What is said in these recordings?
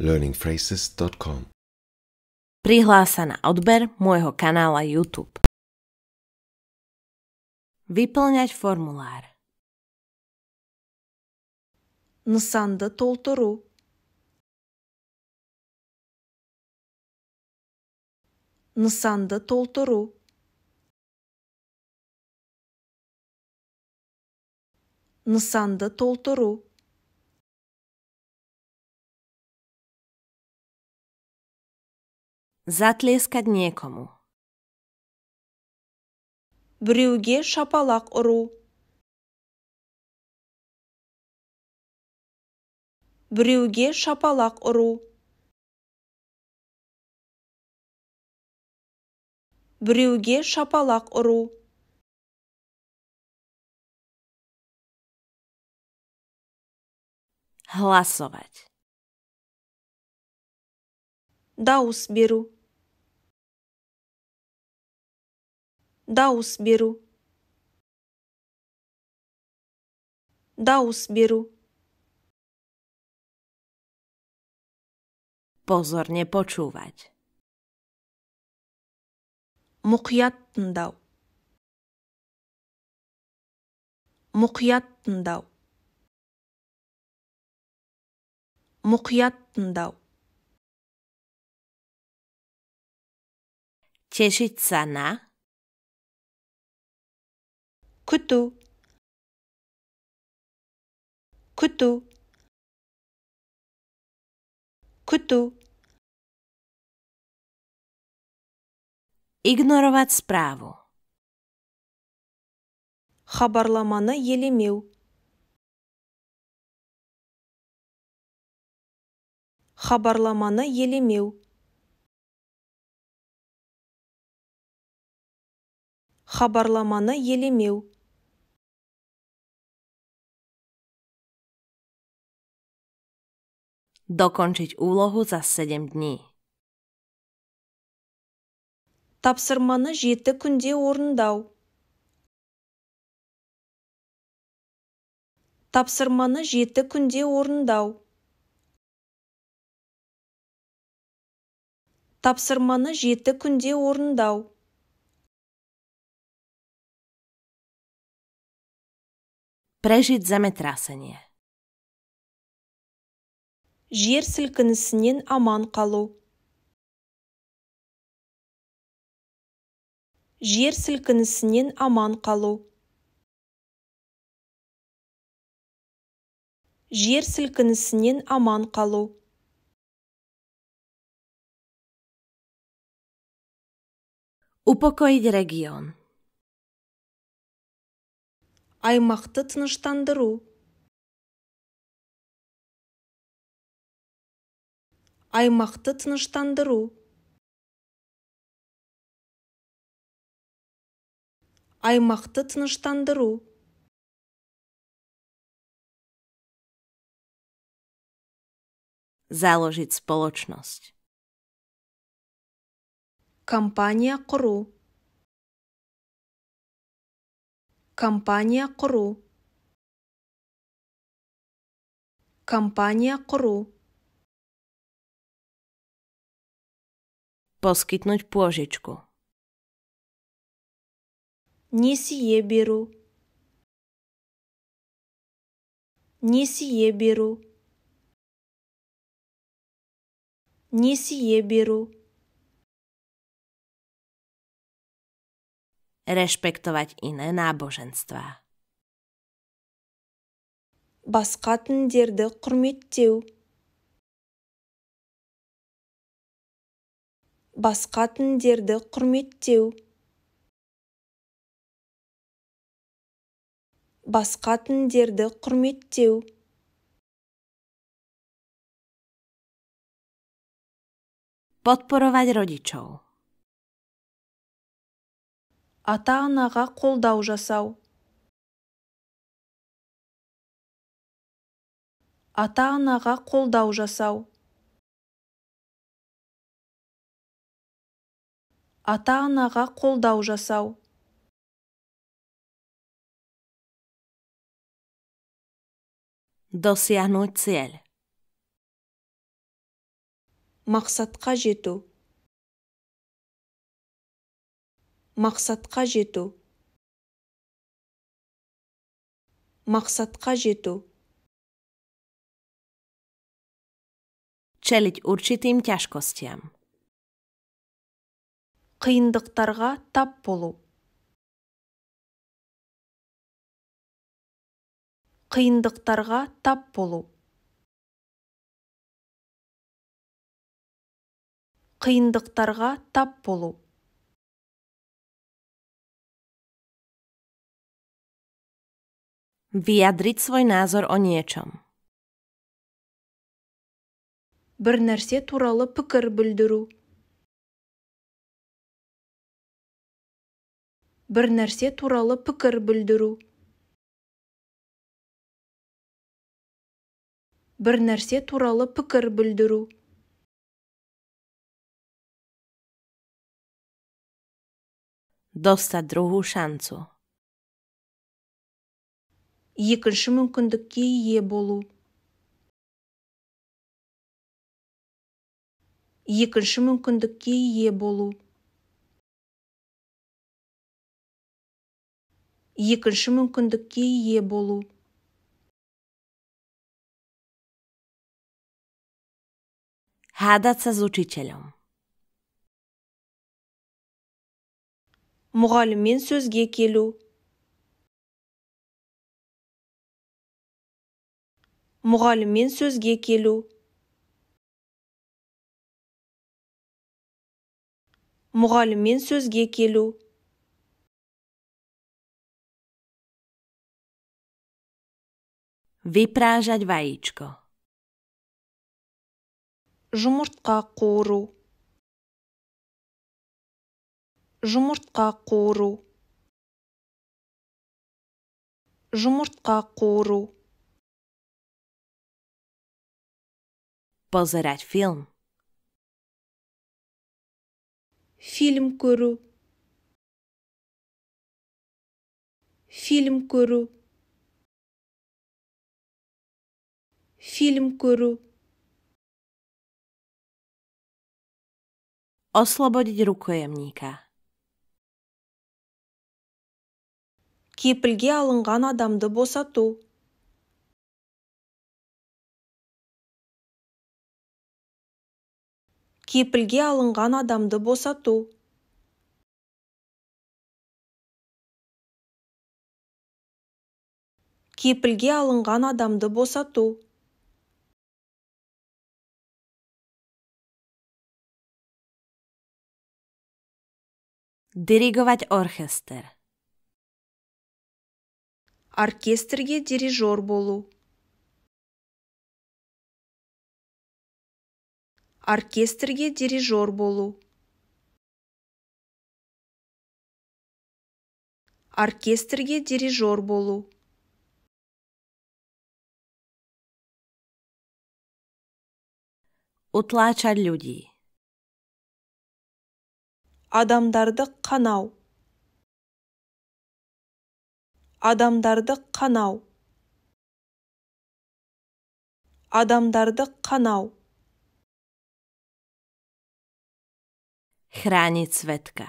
learningphrases.com Prihlás sa na odber môjho kanála YouTube. Vyplňať formulár. Nsanda толтыру. Nsanda толтыру. Nsanda толтыру. затлескать некому. Брюге шапалақ ұру. Брюге шапалақ ұру. Брюге шапалақ ұру. Hlasovať дауыс беру дауыс беру дауыс беру позорне почувать мұқият тыңдау мұқият тыңдау мұқият тыңдау cieszyć сана. Күту Күту Күту. справу. Хабарламаны елемеу. Хабарламаны елемеу. хабарламаны елемеу докончить улогу за 7 дней Тапсырманы жеті күнде орындау. Тапсырманы жеті күнде орындау. Тапсырманы жеті күнде орындау. Prežiť zemetrasenie. Жер сілкінісінен аман қалу. Жер сілкінісінен аман қалу. Жер сілкінісінен аман қалу. Упокоить регион аймақты тыныштандыру аймақты тыныштандыру аймақты тыныштандыру заложить spoločnosť. Компания құру. компания құру компания құру Поскитнуть пожичку. Несие беру. Несие беру. Несие беру. rešpektovať iné náboženstvá. Басқа дерді құрметтеу басқа дерді құрметтеу басқа дерді құрметтеу Podporovať rodičov ата-анаға қолдау жасау ата-анаға қолдау жасау ата-анаға қолдау жасау досы цель мақсатқа жету мақсатқа жету мақсатқа жету čeliť určitým тяжкостям Қиындықтарға тап болу. Қиындықтарға тап болу. Қиындықтарға тап болу. Vyjadriť svoj názor o niečom. Bir narsa туралы пікір білдіру. Bir narsa туралы пікір білдіру. Bir narsa туралы пікір білдіру. Dostať druhú šancu. екінші мүмкіндікке ие болу екінші мүмкіндікке ие болу екінші мүмкіндікке ие болу Hadać się мұғаліммен сөзге келу мұғаліммен сөзге келу мұғаліммен сөзге келу выпражать vajíčko. Жұмыртқа қуыру. Жұмыртқа қуыру. Жұмыртқа қуыру. позарят фильм фильм көру фильм көру фильм көру Освободить рукоемника. Кепілге алынған адамды босату. кепілге алынған адамды босату кепілге алынған адамды босату дириговать оркестр оркестрге дирижер болу оркестрге дирижер болу оркестрге дирижер болу Утлача людей адамдарды қанау адамдарды қанау адамдарды қанау Хранит цветка.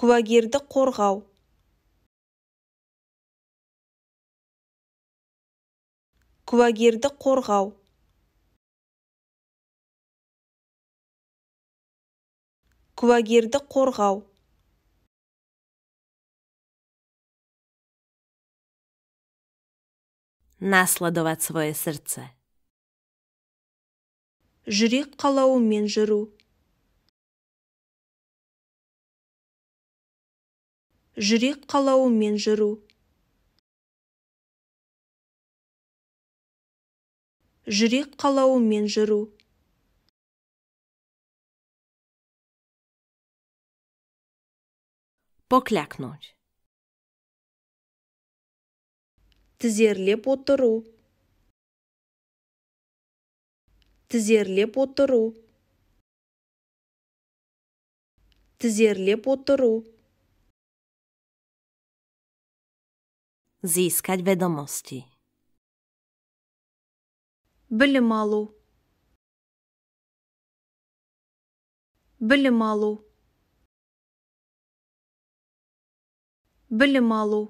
Кувагерді қорғау. Кувагерді қорғау. Кувагерді қорғау. Насладовать свое сердце жүрек қалауымен жүру жүрек қалауымен жүру жүрек қалауымен жүру поклякнуть тізерлеп отыру тізерлеп отыру тізерлеп отыру Získať vedomosti. Білім алу. Білім алу. Білім алу.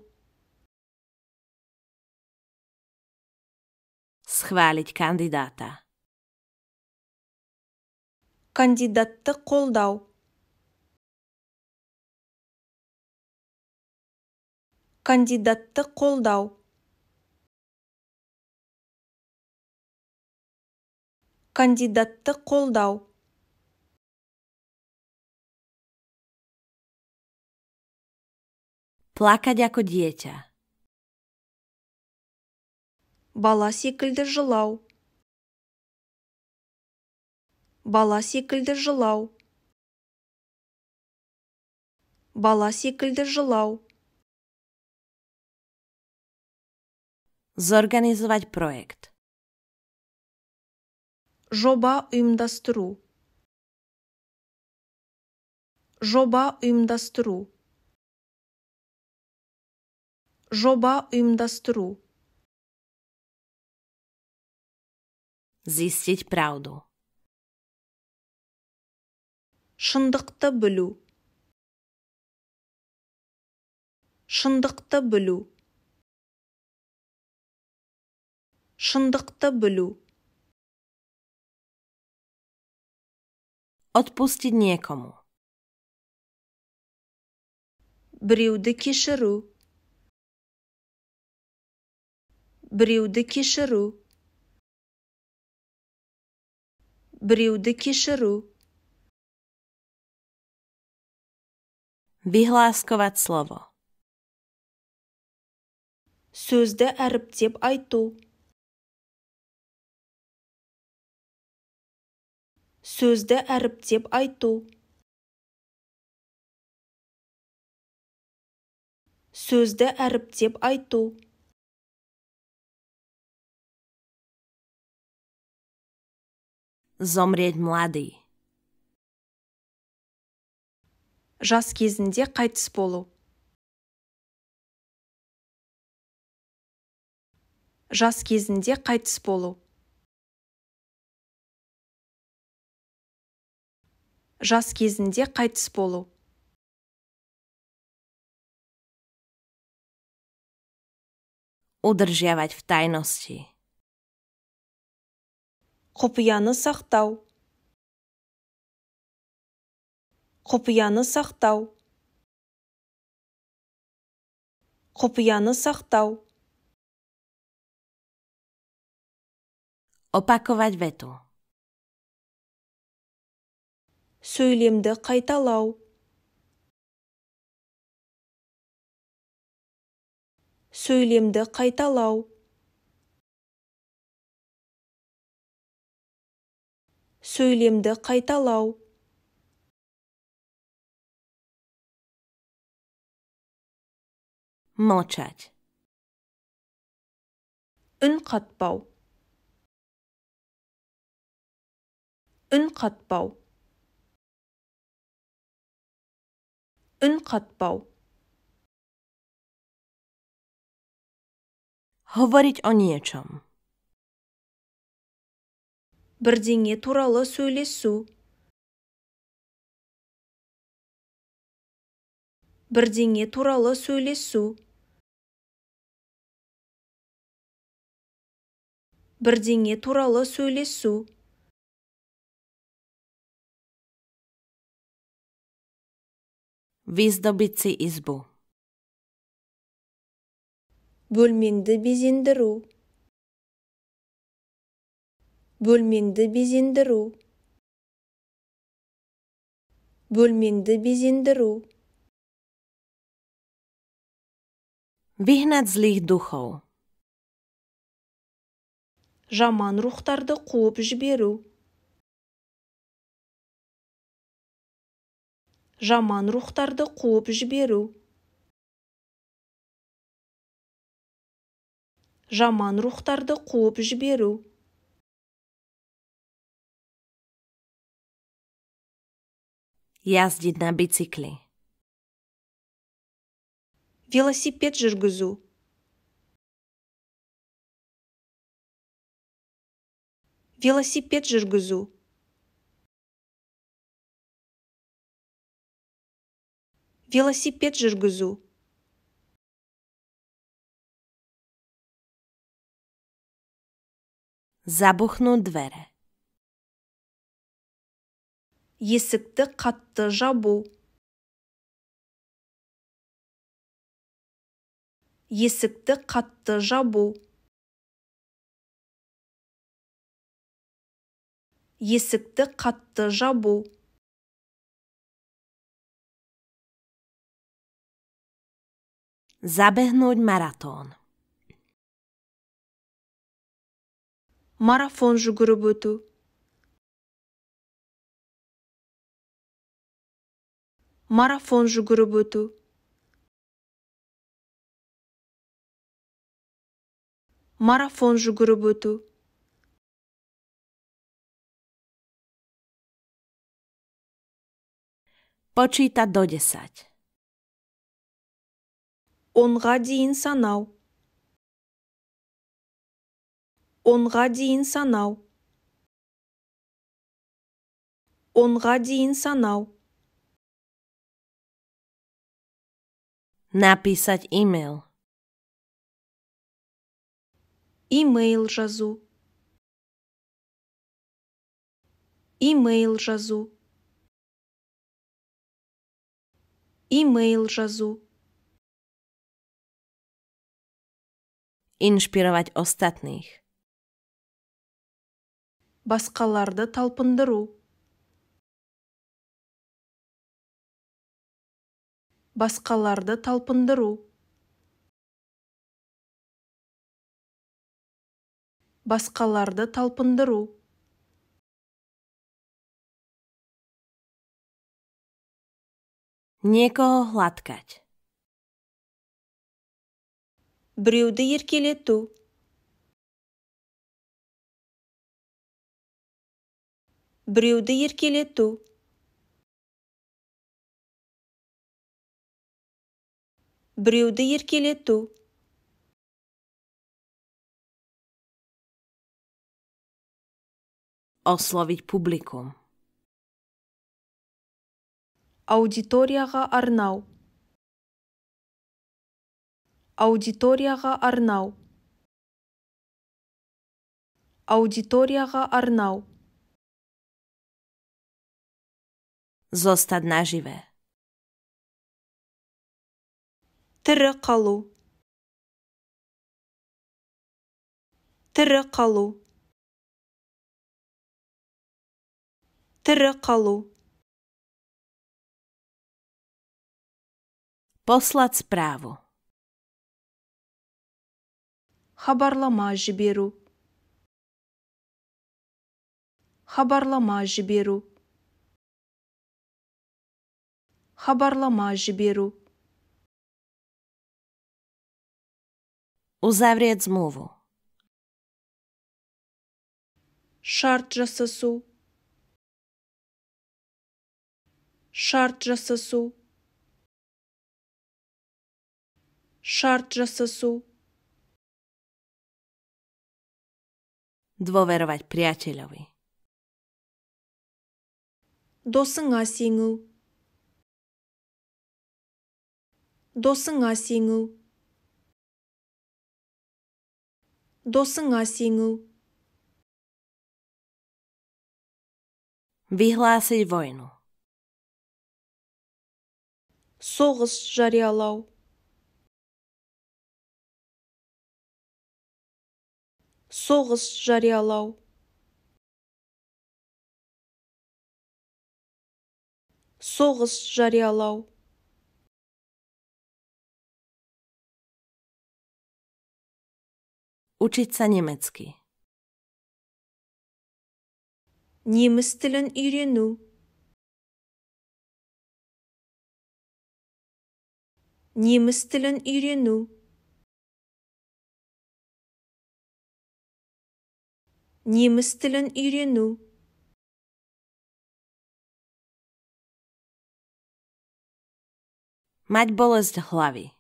Schváliť kandidáta. кандидатты қолдау кандидатты қолдау кандидатты қолдау плакать ако бала секілді жылау бала секілді жылау бала секілді жылау зорганизовать проект жоба ұйымдастыру жоба ұйымдастыру жоба ұйымдастыру Zistiť правду шындықты білу шындықты білу шындықты білу отпустить некому біреуді кешіру біреуді кешіру біреуді кешіру Вихласковат слово. Сөзді әріптеп айту. Сөзді әріптеп айту. Сөзді әріптеп айту. Зомреть младый. жас кезінде қайтыс болу жас кезінде қайтыс болу жас кезінде қайтыс болу удерживать в тайности құпияны сақтау құпияны сақтау құпияны сақтау опаковать вету сөйлемді қайталау сөйлемді қайталау сөйлемді қайталау Молчать. үн қатпау үн қатпау үн қатпау говорить о нечем бірдеңе туралы сөйлесу бірдеңе туралы сөйлесу бірдеңе туралы сөйлесу Vyzdobit избу бөлменді безендіру. Бөлменді безендіру. Бөлменді безендіру. Вихнат злих духов. Жаман рухтарды қуып жіберу. Жаман рухтарды қуып жіберу. Жаман рухтарды қуып жіберу. Ездить на бицикле велосипед жүргізу велосипед жүргізу велосипед жүргізу Забухну двері есікті қатты жабу есікті қатты жабу есікті қатты жабу Забегнуть маратон. Марафон жүгіріп өту. Марафон жүгіріп өту. марафон жүгіріп өту почита до 10. Онға дейін санау. Онға дейін санау. Онға дейін санау. Написать имейл. e имейл жазу имейл жазу имейл жазу Иншпировать остатных. Басқаларды талпындыру. Басқаларды талпындыру. басқаларды талпындыру Некого гладкать. Біреуді еркелету. Біреуді еркелету. Біреуді еркелету. osloviť publikum. Аудиторияға арнау. Аудиторияға арнау. Аудиторияға арнау. Zostať naživé. тірі қалу тірі қалу тірі қалу послать справу хабарлама жіберу хабарлама жіберу хабарлама жіберу Узаврет змову. Шарт жасасу шарт жасасу шарт жасасу Dôverovať priateľovi. Dosnga singu. Dosnga singu. Dosnga singu. Vyhlásiť vojnu. соғыс жариялау соғыс жариялау соғыс жариялау Учиться немецкий Неміс тілін үйрену неміс тілін үйрену неміс тілін үйрену Мать болезнь глави.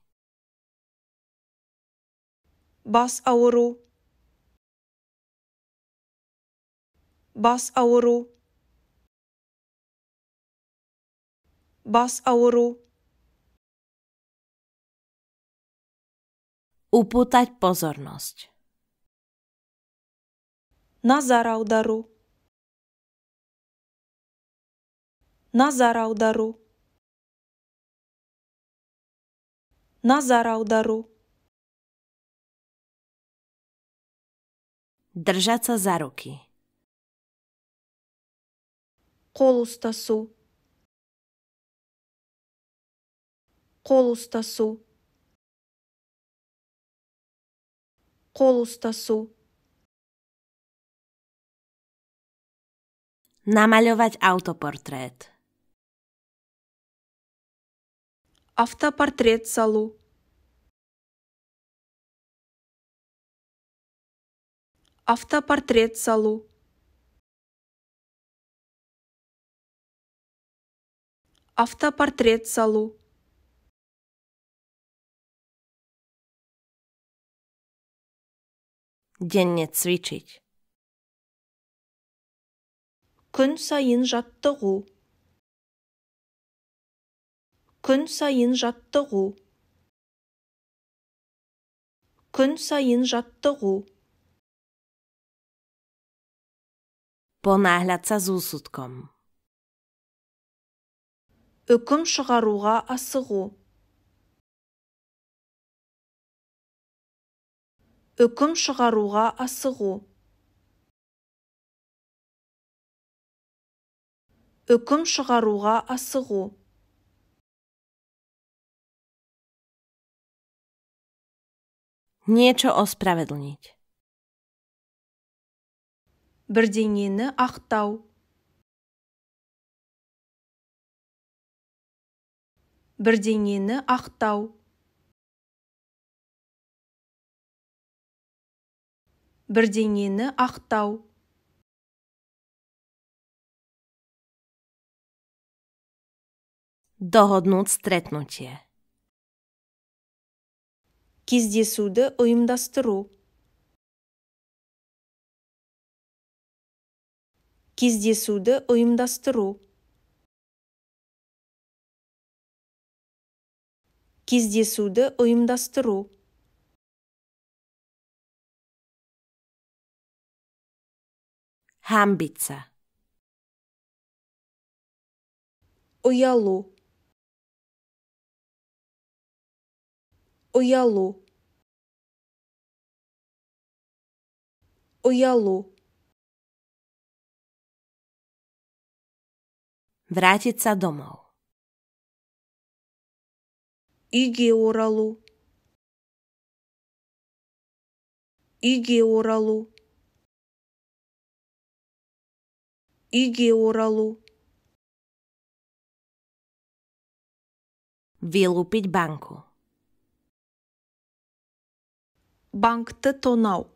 Бас ауру. Бас ауру. Бас ауру. upútať pozornosť. Na daru Na daru Na zaraudaru. Držať sa za ruky. Kolustasu. Kolustasu. Kolustasu. қол ұстасу намалевать автопортрет автопортрет салу автопортрет салу автопортрет салу Денне цвичить. Күн сайын жаттығу. Күн сайын жаттығу. Күн сайын жаттығу. Понагляться з усутком. Үкім шығаруға асығу. үкім шығаруға асығу үкім шығаруға асығу нечо осправедлнить бірдеңені ақтау Бірденені ақтау бірдеңені ақтау догоднут стретнутие кездесуді ұйымдастыру кездесуді ұйымдастыру кездесуді ұйымдастыру Хамбица. Уялу. Уялу. Уялу. Vrátiť sa domov. Игеоралу. Игеоралу. үйге оралу вилупить банку банкты тонау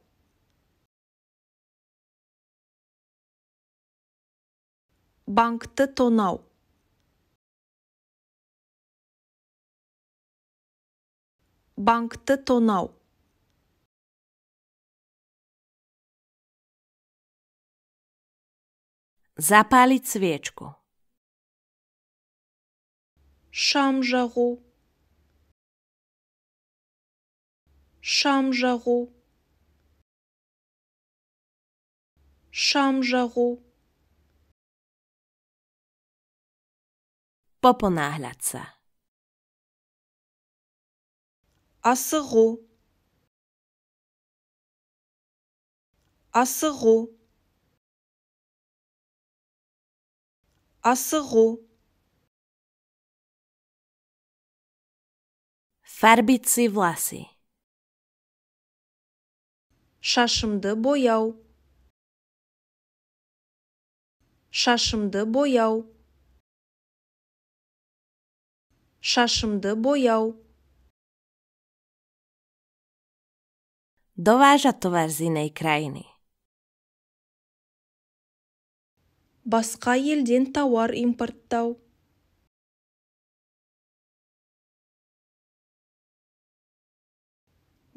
банкты тонау банкты тонау Zapalić свечку. Шамжагу. Шамжагу. Шамжагу. Poponahlać się. Asru. Asru. асығу фарбицы власы шашымды бояу шашымды бояу шашымды бояу Доважа товар з басқа елден тауар импорттау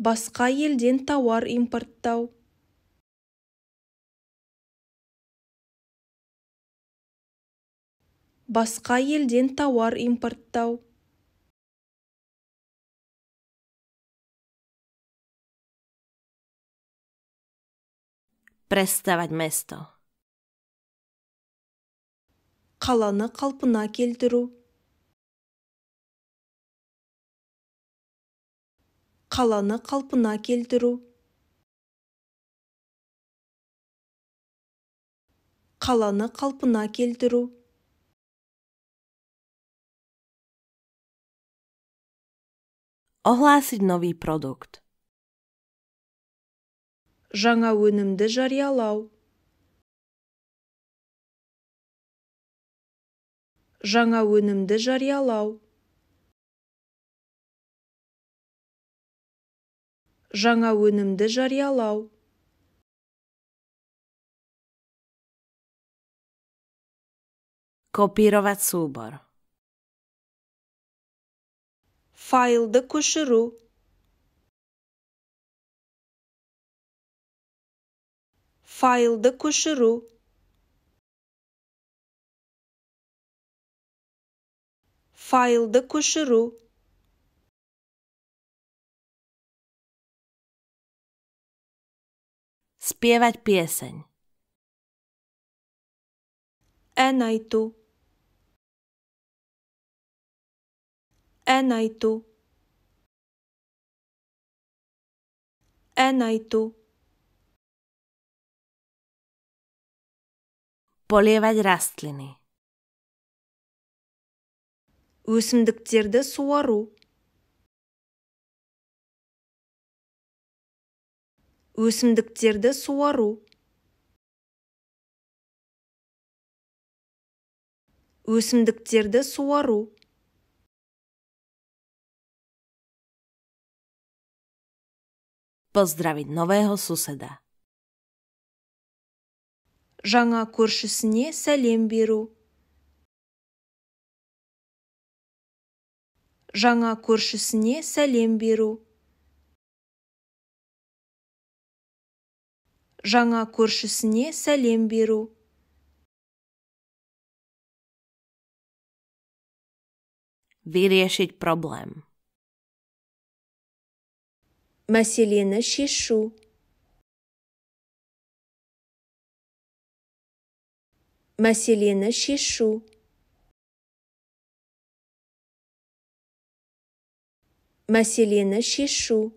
басқа елден тауар импорттау басқа елден тауар импорттау Prestavať mesto қаланы қалпына келтіру қаланы қалпына келтіру қаланы қалпына келтіру Охласить новий продукт. Жаңа өнімді жариялау. жаңа өнімді жариялау жаңа өнімді жариялау копировать субор файлды көшіру файлды көшіру файлды көшіру śpiewać pieseń. Enajtu. Enajtu. Enajtu. Poliewać rastliny. өсімдіктерді суару өсімдіктерді суару өсімдіктерді суару Поздравить нового соседа. Жаңа көршісіне сәлем беру. жаңа көршісіне сәлем беру жаңа көршісіне сәлем беру вирешить проблем. Мәселені шешу. Мәселені шешу. мәселені шешу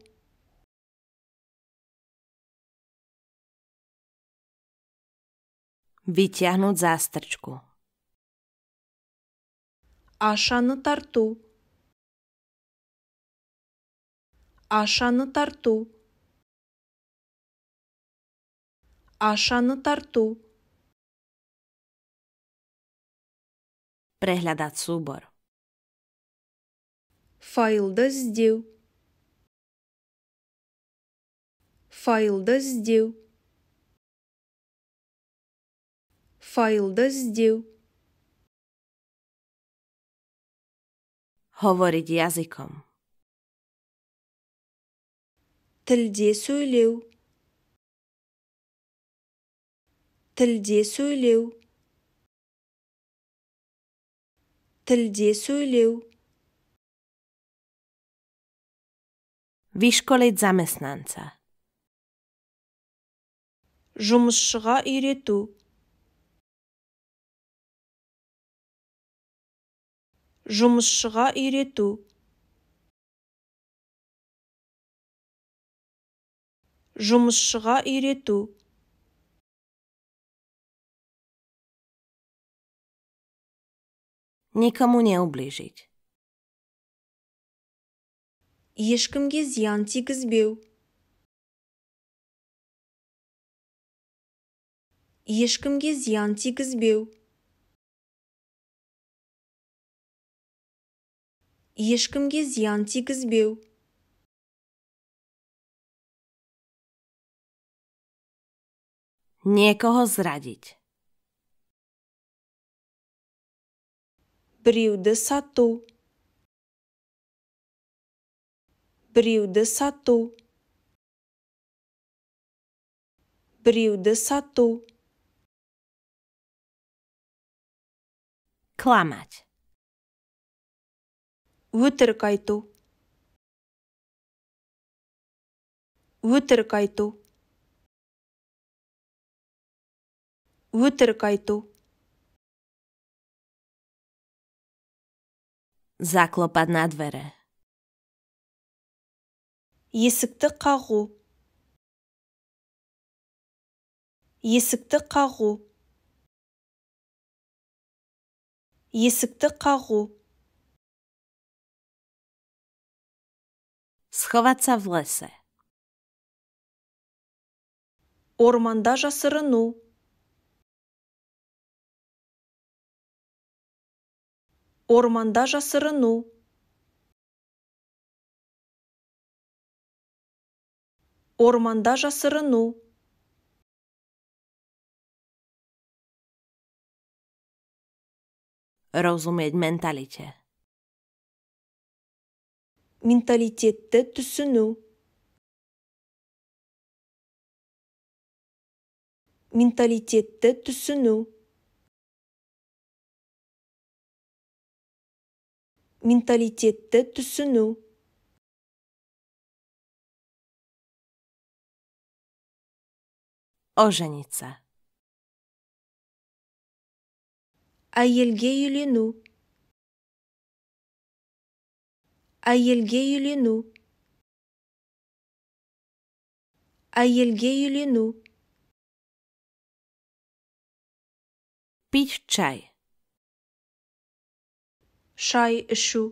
Витягнуть застрочку. Ашаны тарту. Ашаны тарту. Ашаны тарту. Преглядать субор. файлды іздеу файлды іздеу файлды іздеу говорить языком тілде сөйлеу тілде сөйлеу тілде сөйлеу Vyškoliť zamestnanca. Жұмысшыға үйрету. Жұмысшыға үйрету. Жұмысшыға үйрету. Никому не уближить. ешкімге зиян тигізбеу ешкімге зиян тигізбеу ешкімге зиян тигізбеу некого zradiť. біреуді сату. Briu de satu. Briu de satu. Klamat Utrkaj tu. Utrkaj tu. Utrkaj tu. Zaklopat na dvere. есікті қағу есікті қағу есікті қағу сховаться в лесе орманда жасырыну орманда жасырыну орманда жасырыну разуметь менталите. Менталитетті түсіну. Менталитетті түсіну. Менталитетті түсіну. оженится. әйелге а үйлену әйелге а үйлену әйелге а үйлену пить чай шай ішу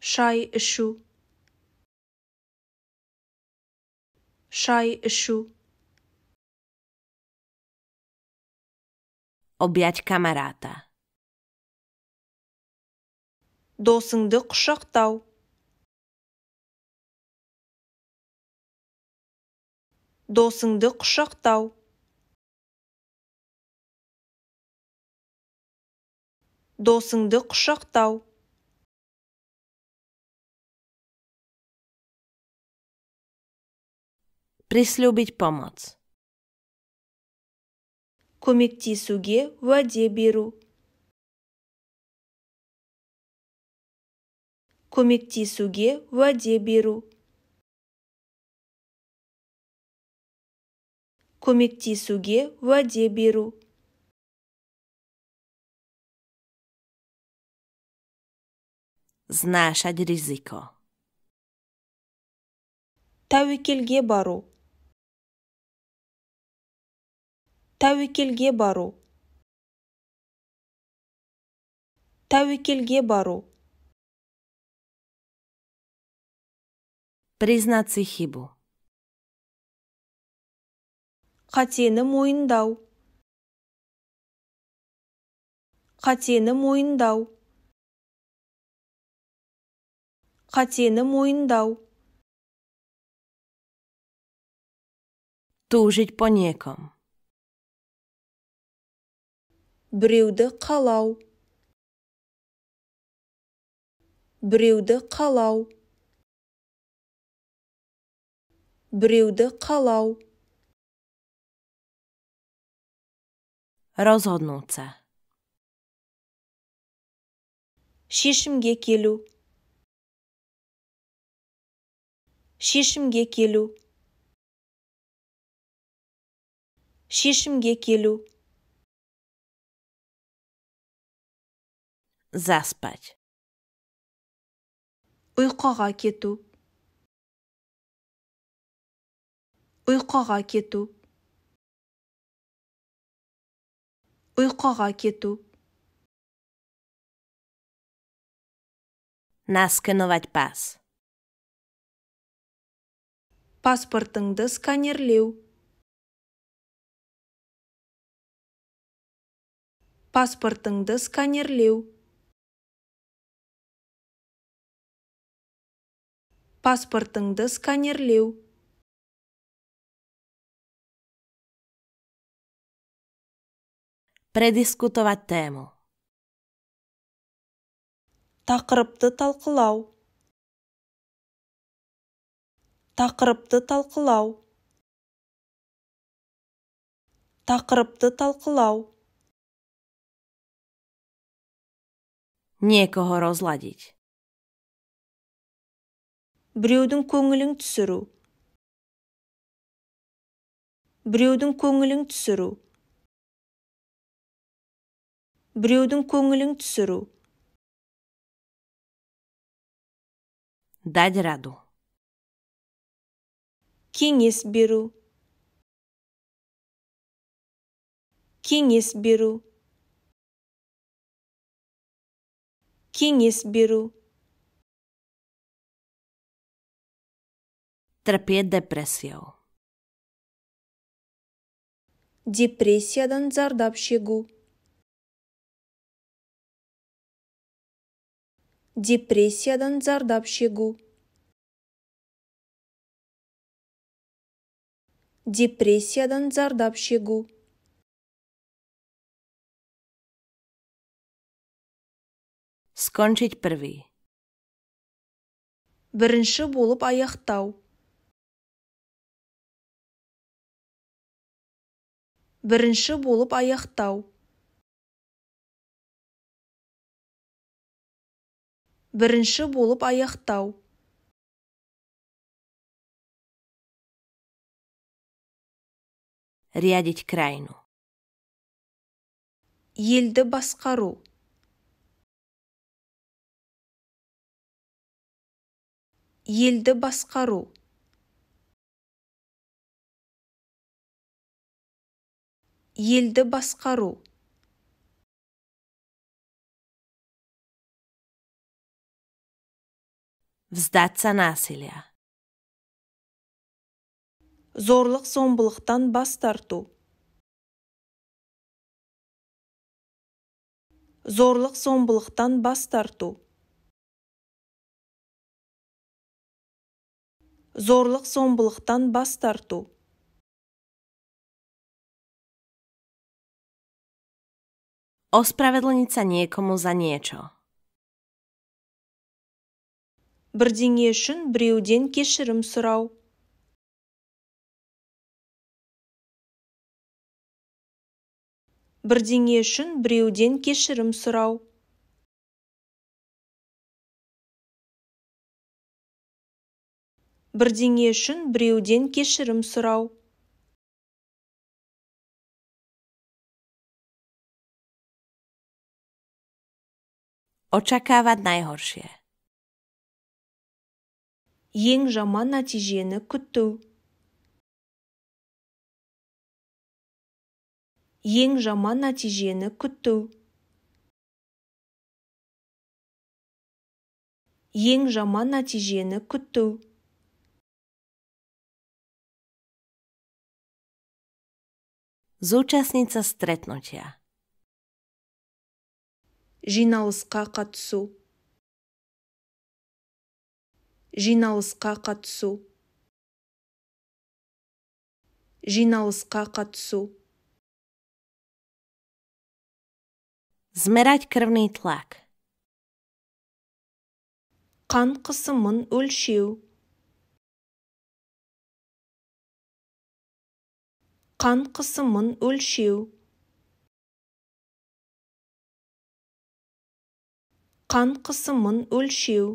шай шу. шай ішу обять камарата досыңды құшақтау досыңды құшақтау досыңды құшақтау прислюбить суге в воде беру суге в воде беру суге в воде беру знаешь риziко тәуекелге бару тәуекелге бару тәуекелге бару признаться хибу қатені мойындау қатені мойындау қатені мойындау тужить по некому біреуді қалау біреуді қалау біреуді қалау rozhodnúť шешімге келу шешімге келу шешімге келу заспать. Ұйқыға кету. Ұйқыға кету. Ұйқыға кету. Насканывать пас. Паспортыңды сканерлеу. Паспортыңды сканерлеу. паспортыңды сканерлеу Предискутовать тему. Тақырыпты талқылау. Тақырыпты талқылау. Тақырыпты талқылау. Некого розладить біреудің көңілін түсіру біреудің көңілін түсіру біреудің көңілін түсіру дать раду кеңес беру кеңес беру кеңес беру trpje Депресиядан зардап шегу. Депрессиядан зардап шегу. Депрессиядан зардап шегу. Скончить первый. Бірінші болып аяқтау. бірінші болып аяқтау бірінші болып аяқтау рядить крайну елді басқару елді басқару елді басқару Вздаться насилия. Зорлық зомбылықтан бас тарту. Зорлық зомбылықтан бас тарту. Зорлық зомбылықтан бас тарту. Ospravedlniť sa niekomu za niečo. Бірдеңе үшін біреуден кешірім сұрау. Бірдеңе үшін біреуден кешірім сұрау. Бірдеңе үшін біреуден кешірім сұрау. Očakávať najhoršie. Jen žama natižene kutu. Jen žama natižene kutu. ең жаман нәтижені күту Zúčastniť sa stretnutia. жиналысқа қатысу жиналысқа қатысу жиналысқа қатысу змерать кровный тлак. Қан қысымын өлшеу. Қан қысымын өлшеу. қан қысымын өлшеу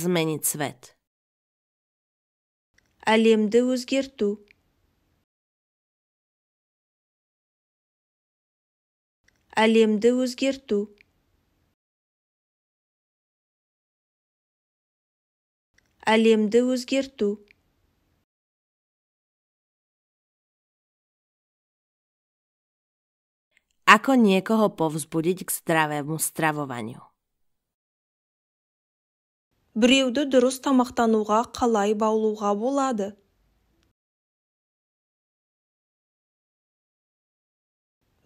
зменить цвет әлемді өзгерту әлемді өзгерту әлемді өзгерту Ako niekoho povzbudiť k zdravému stravovaniu? Біреуді дұрыс тамақтануға қалай баулуға болады?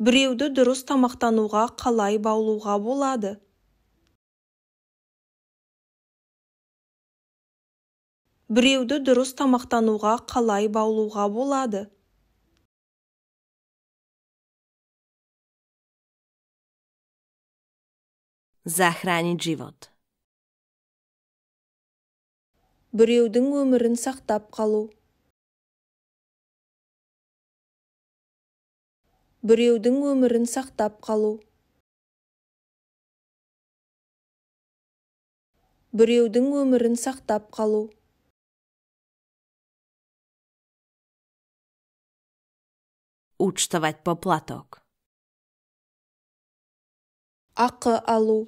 Біреуді дұрыс тамақтануға қалай баулуға болады? Біреуді дұрыс тамақтануға қалай баулуға болады? захранить живот Біреудің өмірін сақтап қалу. Біреудің өмірін сақтап қалу. Біреудің өмірін сақтап қалу. Учтовать поплаток. Ақы алу.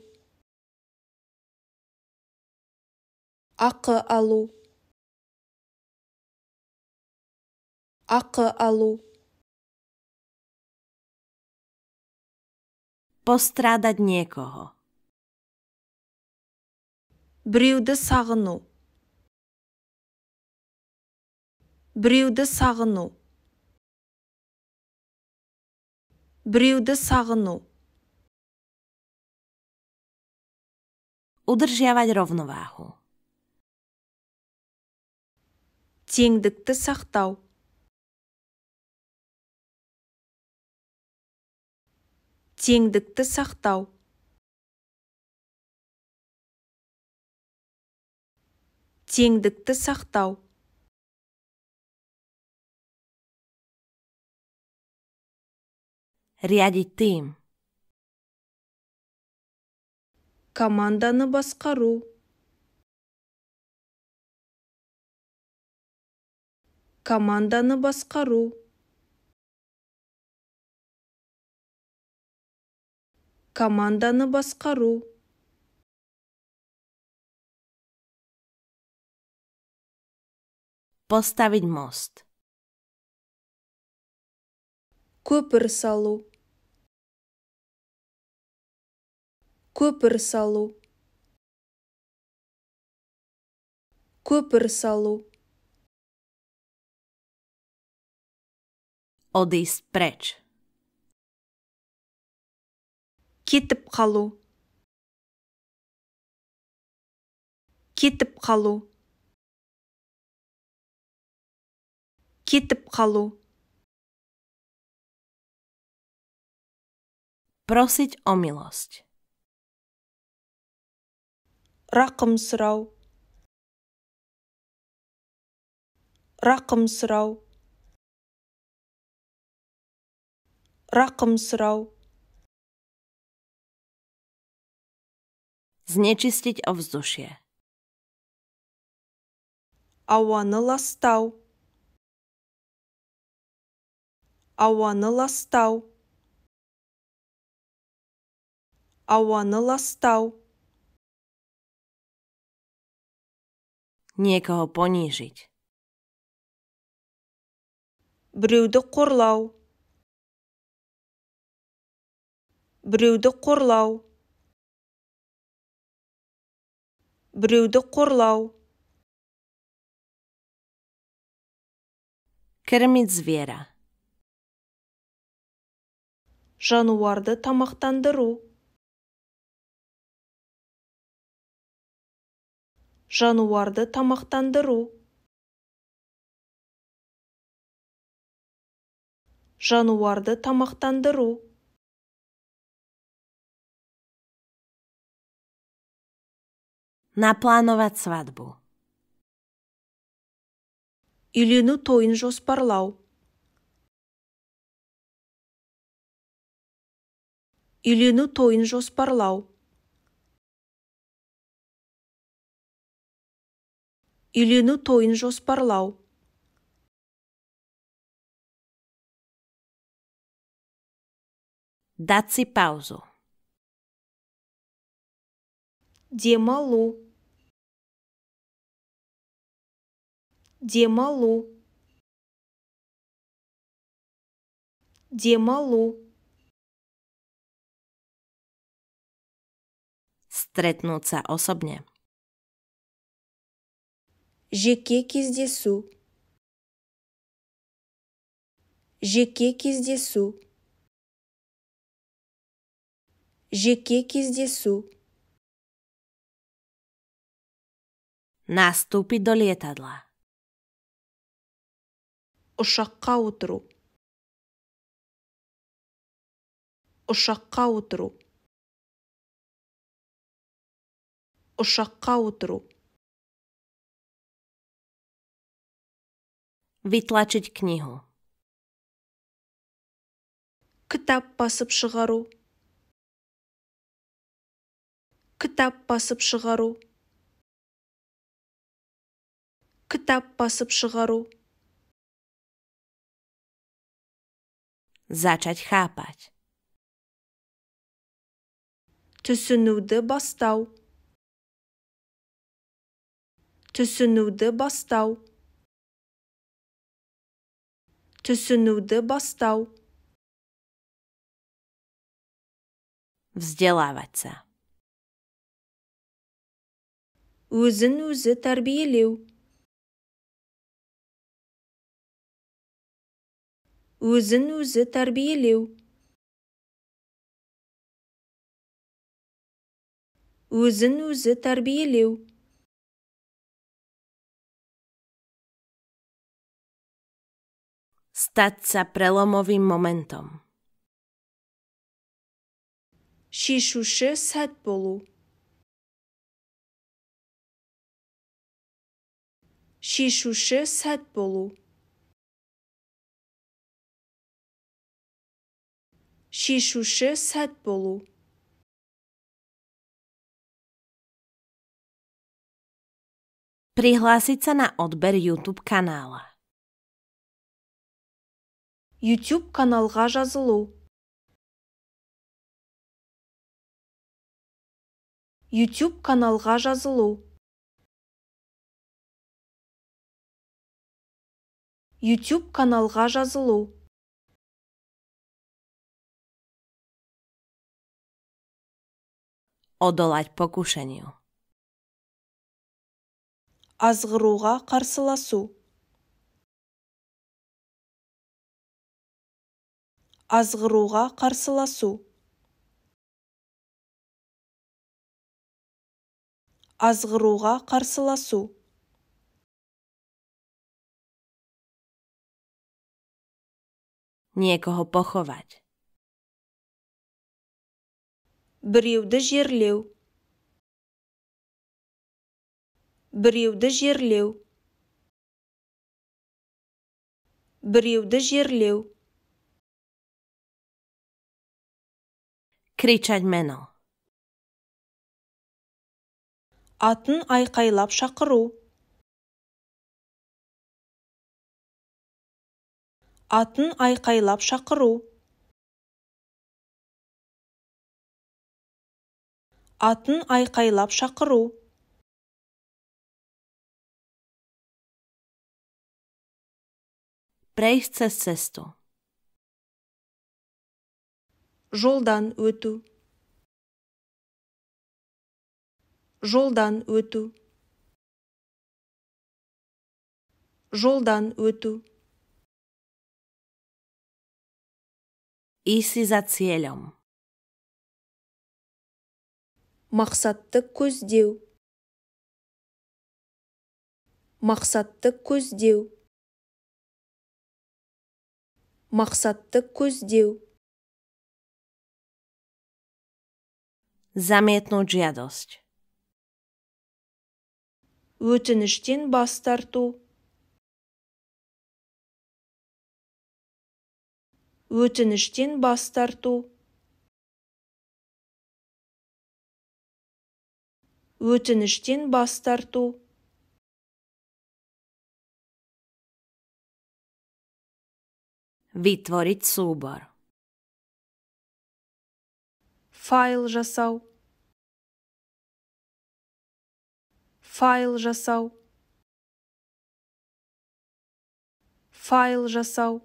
ақы алу ақы алу Postrádať некого. Біреуді сағыну. Біреуді сағыну. Біреуді сағыну. Udržiavať rovnováhu. теңдікті сақтау теңдікті сақтау теңдікті сақтау ряд команданы басқару команданы басқару команданы басқару Поставить мост. Көпір салу. Көпір салу. Көпір салу. odísť preč. Кетіп қалу. Кетіп қалу. Кетіп қалу. Prosiť o milosť. Рақым сұрау. Рақым сұрау. рақым сұрау Znečistiť ovzdušie. Ауаны ластау. Ауаны ластау. Ауаны ластау. Niekoho ponížiť. Брюды қорлау. біреуді қорлау біреуді қорлау кормить звера жануарды тамақтандыру жануарды тамақтандыру жануарды тамақтандыру Напláновať свадьбу. Үйлену тойын жоспарлау. Үйлену тойын жоспарлау. Үйлену тойын жоспарлау. Дать паузу. Демалу. демалу демалу stretnúť sa osobne. Жеке кездесу. Жеке кездесу. Жеке кездесу. Настúpiť до летадла. ұшаққа отыру ұшаққа отыру ұшаққа отыру витлачить книгу кітап басып шығару. кітап басып шығару. кітап басып шығару. začať chápať. Tüsünüde bastav. Tüsünüde bastav. Tüsünüde bastav. Vzdelávať sa. Özün özü terbiyeliv. өзін өзі тәрбиелеу өзін өзі тәрбиелеу stať са prelomovým моментом Шишуши сәт болу. Шишуши сәт болу. шешуші сәт болу на sa YouTube канала YouTube каналға жазылу. YouTube каналға жазылу. YouTube каналға жазылу. odolať pokušeniu. Azgrúha karsilasu. Azgrúha karsilasu. Azgrúha karsilasu. Niekoho pochovať. біреуді жерлеу біреуді жерлеу біреуді жерлеу кричать атын айқайлап шақыру атын айқайлап шақыру атын айқайлап шақыру Брейсце сесто. Жолдан өту. Жолдан өту. Жолдан өту. Иси за целем мақсатты көздеу мақсатты көздеу мақсатты көздеу Заметно žiadosť. Өтініштен бас тарту. Өтініштен бас тарту. өтініштен бас тарту витворить субар Файл жасау. Файл жасау. Файл жасау.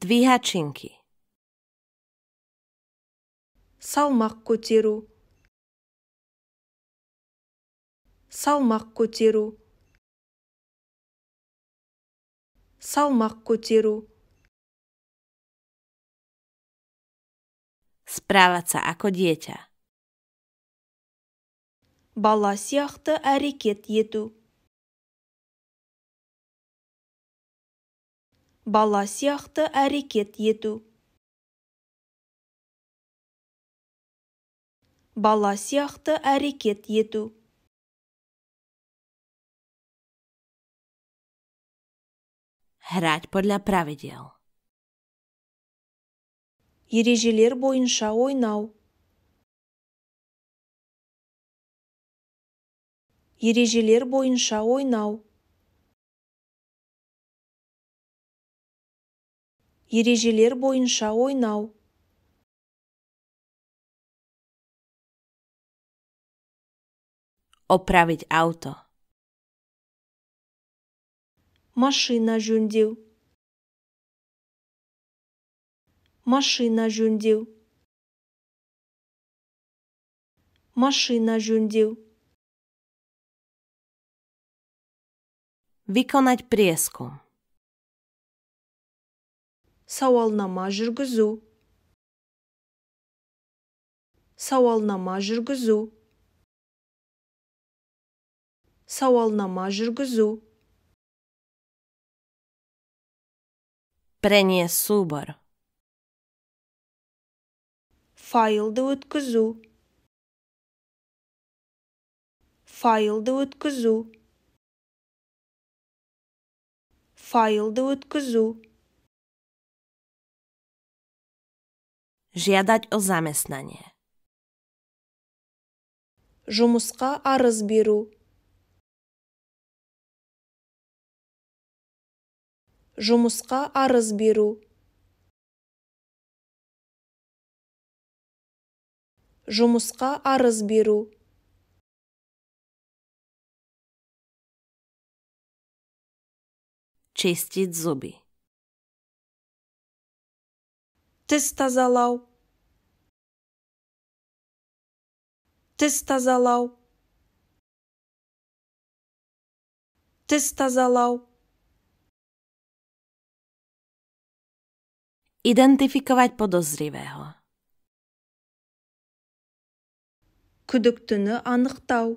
двигачинки салмақ көтеру салмақ көтеру салмақ көтеру справаться ако Бала сияқты әрекет ету. Бала сияқты әрекет ету. бала сияқты әрекет ету Играть подле правил. Ережелер бойынша ойнау. Ережелер бойынша ойнау. Ережелер бойынша ойнау. Opraviť auto. Машина жөндеу. Машина жөндеу. Машина жөндеу. Vykonať prieskum. Сауалнама жүргізу. Сауалнама жүргізу. сауалнама жүргізу Прәне су бар файлды өткізу файлды өткізу файлды өткізу Жиядать о замеснание жұмысқа арыз беру жұмысқа арыз беру жұмысқа арыз беру чистить зубы тіс тазалау тіс тазалау тіс тазалау Identifikovať podozrivého. Күдіктіні анықтау.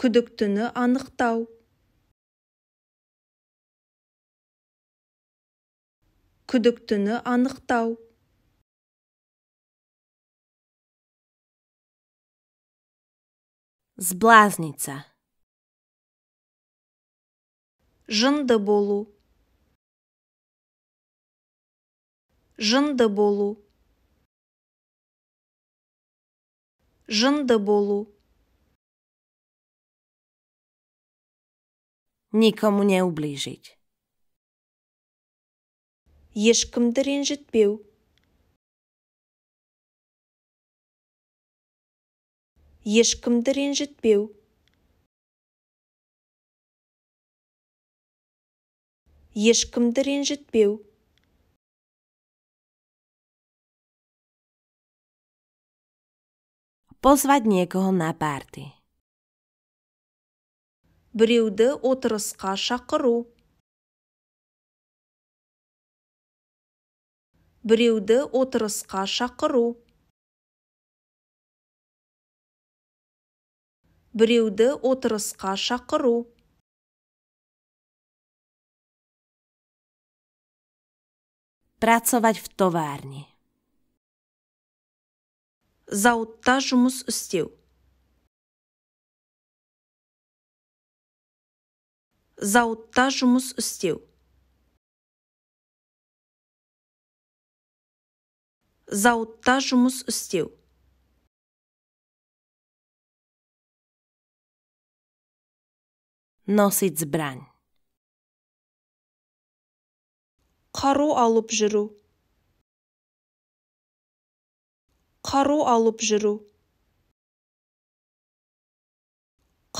Күдіктіні анықтау. Күдіктіні анықтау. Сблазница жынды болу жынды болу жынды болу никому не уближить ешкімді ренжітпеу ешкімді ренжітпеу ешкімді ренжітпеу позвать некого на парти біреуді отырысқа шақыру біреуді отырысқа шақыру біреуді отырысқа шақыру pracovať v továrni. Zautá žumus ustiu. Zautá žumus ustiu. Nosiť zbraň. қару алып жүру қару алып жүру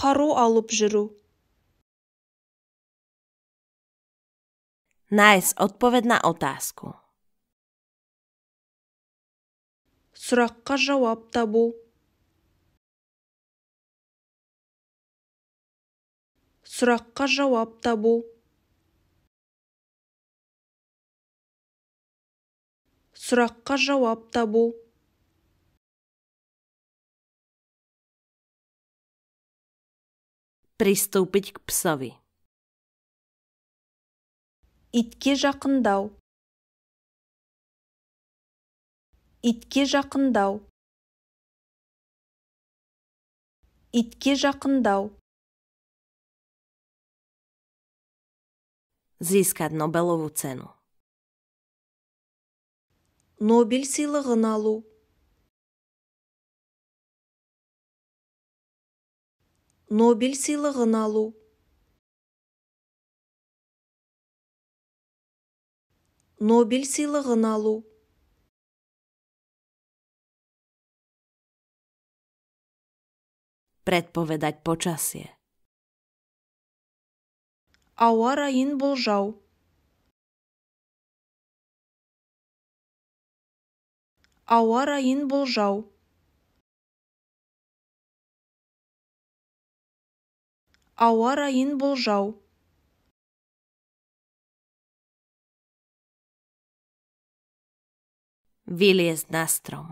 қару алып жүру Найс ответ на отаску Сұраққа жауап табу. Сұраққа жауап табу. сұраққа жауап табу приступить к псови итке жақындау итке жақындау итке жақындау získať Nobelovú cenu нобель сыйлығын алу нобель сыйлығын алу нобель сыйлығын алу предповедать почаsie ауа райын болжау ауа райын болжау ауа райын болжау Велес настром.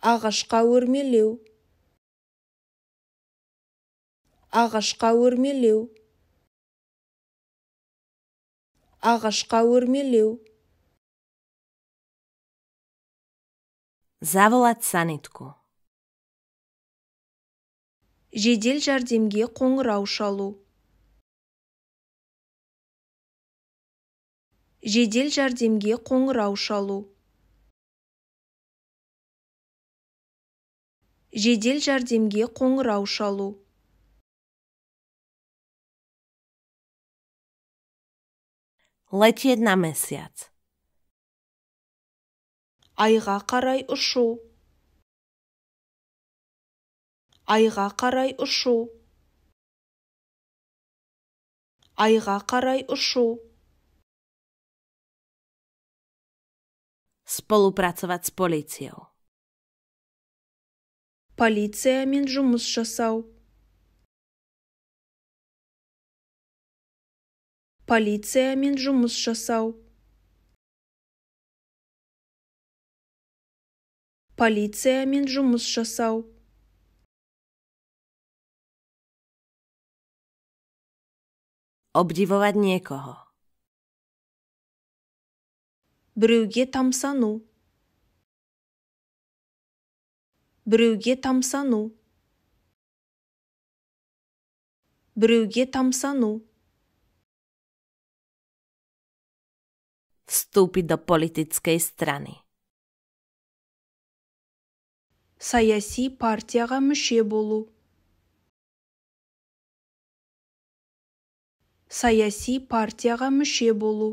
Ағашқа өрмелеу. Ағашқа өрмелеу. Ағашқа өрмелеу. Заvolať санитку. Жедел жәрдемге қоңырау шалу. Жедел жәрдемге қоңырау шалу. Жедел жәрдемге қоңырау шалу. Letieť na месяц айға қарай ұшу айға қарай ұшу айға қарай ұшу с полицией. Полиция Полициямен жұмыс жасау. Полиция мен жұмыс жасау. полициямен жұмыс жасау Обдивовать niekoho. Біреуге тамсану. Біреуге тамсану. Біреуге тамсану. Vstúpiť до политической страны. саяси партияға мүше болу саяси партияға мүше болу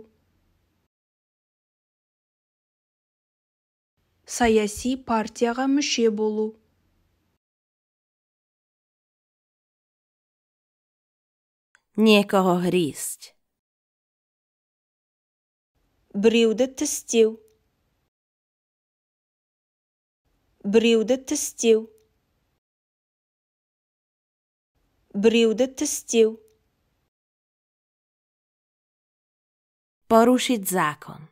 саяси партияға мүше болу некого грізть біреуді тістеу біреуді тістеу біреуді тістеу порушить закон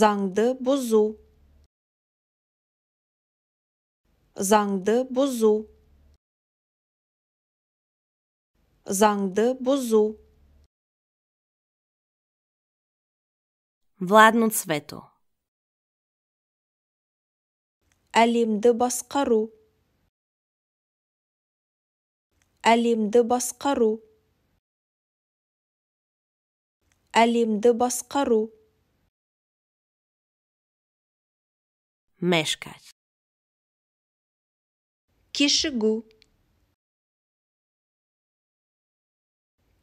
заңды бұзу заңды бұзу заңды бұзу владну цвету әлемді басқару әлемді басқару әлемді басқару mieszkać кешігу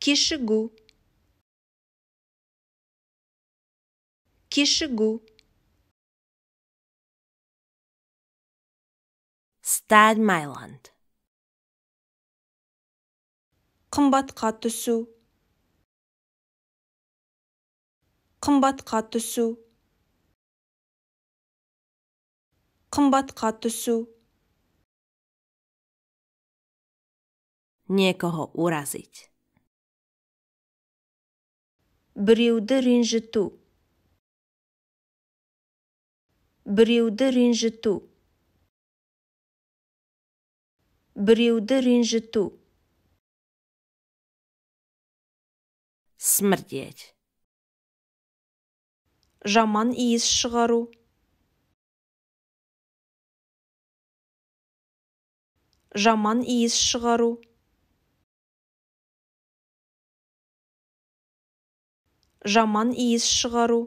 кешігу кешігу Stad Қымбатқа түсу. Қымбатқа түсу. Қымбатқа түсу. Некого уразить. біреуді ренжіту біреуді ренжіту біреуді ренжіту смрдеть жаман иіс шығару жаман иіс шығару жаман иіс шығару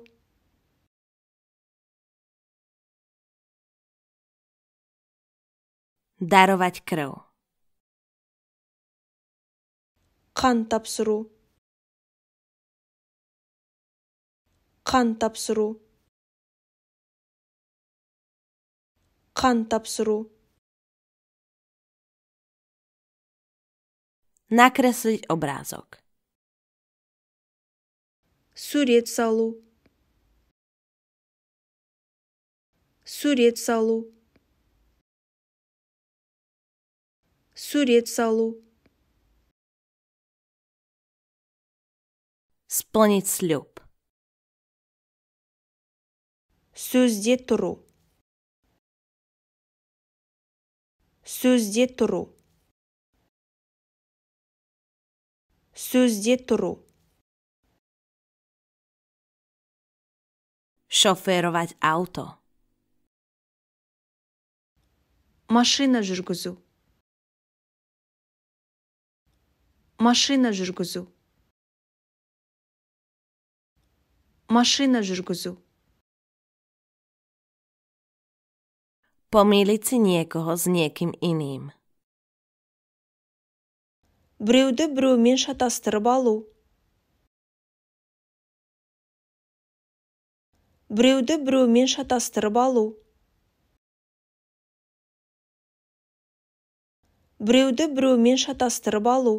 Darovať krv. Kan tapsuru. Kan tapsuru. Kan tapsuru. Nakresliť obrázok. Suriet salu. Suriet salu. сурет салу спланить слеп сөзде тұру сөзде тұру сөзде тұру шоферовать авто. машина жүргізу машина жүргізу машина жүргізу Помилити нікого з ніким інім. Біреуді біреумен шатастырып алу. Біреуді біреумен шатастырып алу. Біреуді біреумен шатастырып алу.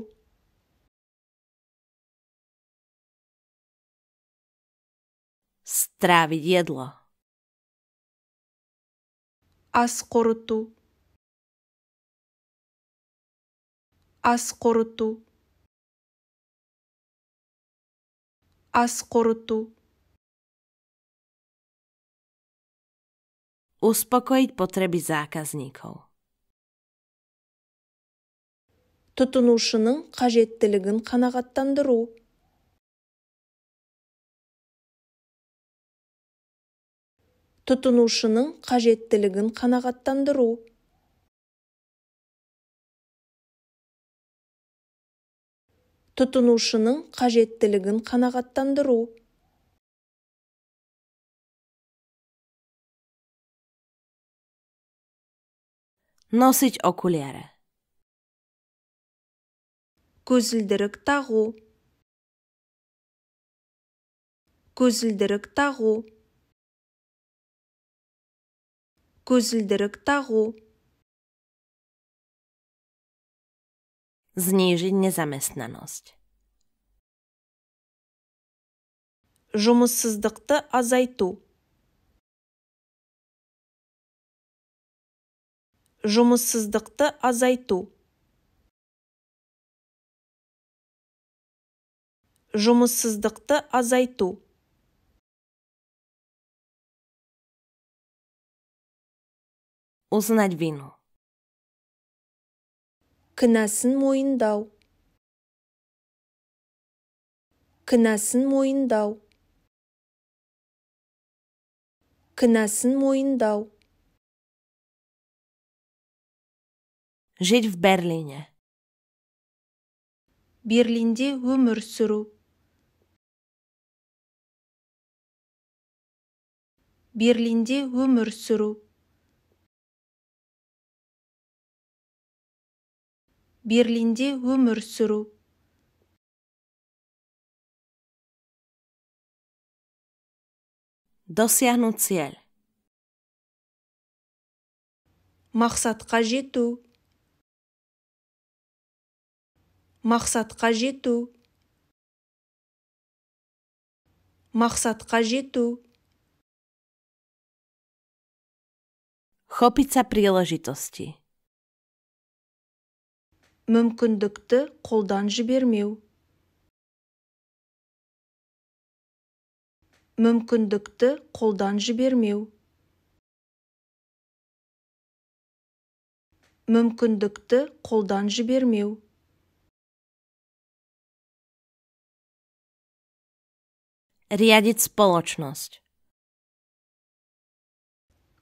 дравиедло ас қорыту ас қорыту ас қорыту успокоить потребы заказников тұтынушының қажеттілігін қанағаттандыру тұтынушының қажеттілігін қанағаттандыру тұтынушының қажеттілігін қанағаттандыру носить окуляры көзілдірік тағу көзілдірік тағу көзілдірік тағу znížit nezaměstnanost. Жұмыссыздықты азайту. Жұмыссыздықты азайту. Жұмыссыздықты азайту. узнать вину. Кінәсін мойындау. Кінәсін мойындау. Кінәсін мойындау. Жить в Берлине. Берлинде өмір сүру. Берлинде өмір сүру. берлинде өмір сүру Dosiahnuť cieľ. Мақсатқа жету. Мақсатқа жету. Мақсатқа жету. Хопица приложитости. мүмкіндікті қолдан жібермеу мүмкіндікті қолдан жібермеу мүмкіндікті қолдан жібермеу рядит сполочность.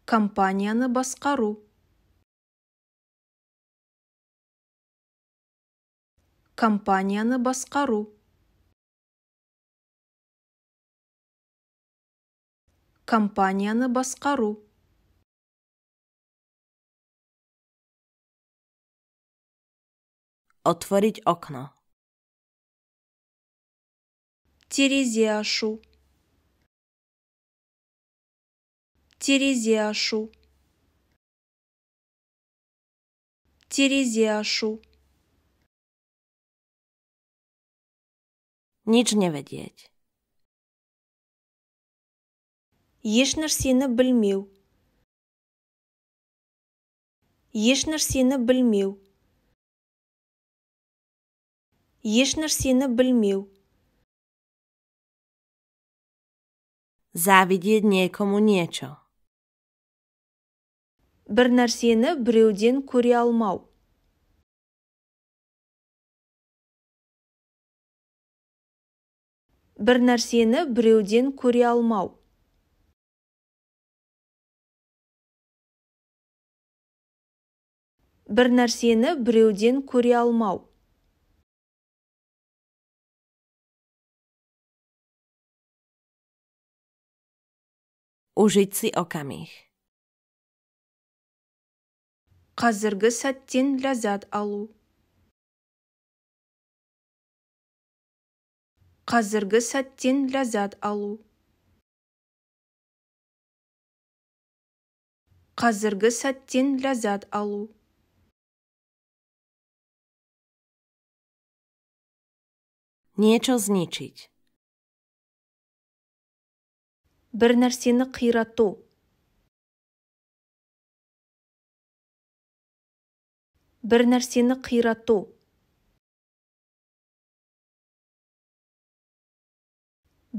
Компанияны басқару компанияны басқару компанияны басқару отворить окна. терезе ашу терезе ашу терезе ашу не ведеть. Еш білмеу. Еш білмеу. Еш сені білмеу. Завидеть некому нечо. Бір нәрсені біреуден көре алмау. бір нәрсені біреуден көре алмау бір нәрсені біреуден көре алмау ужить си окамих Қазіргі сәттен ләззат алу. қазіргі сәттен ләззат алу қазіргі сәттен ләззат алу нечо значить бір нәрсені қирату бір нәрсені қирату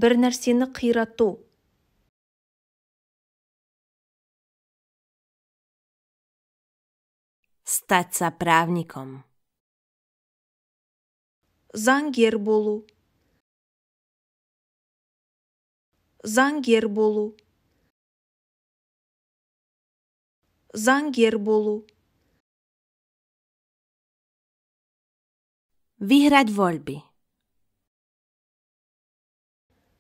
бір нәрсені қирату стать правником заңгер болу заңгер болу заңгер болу выиграть вольби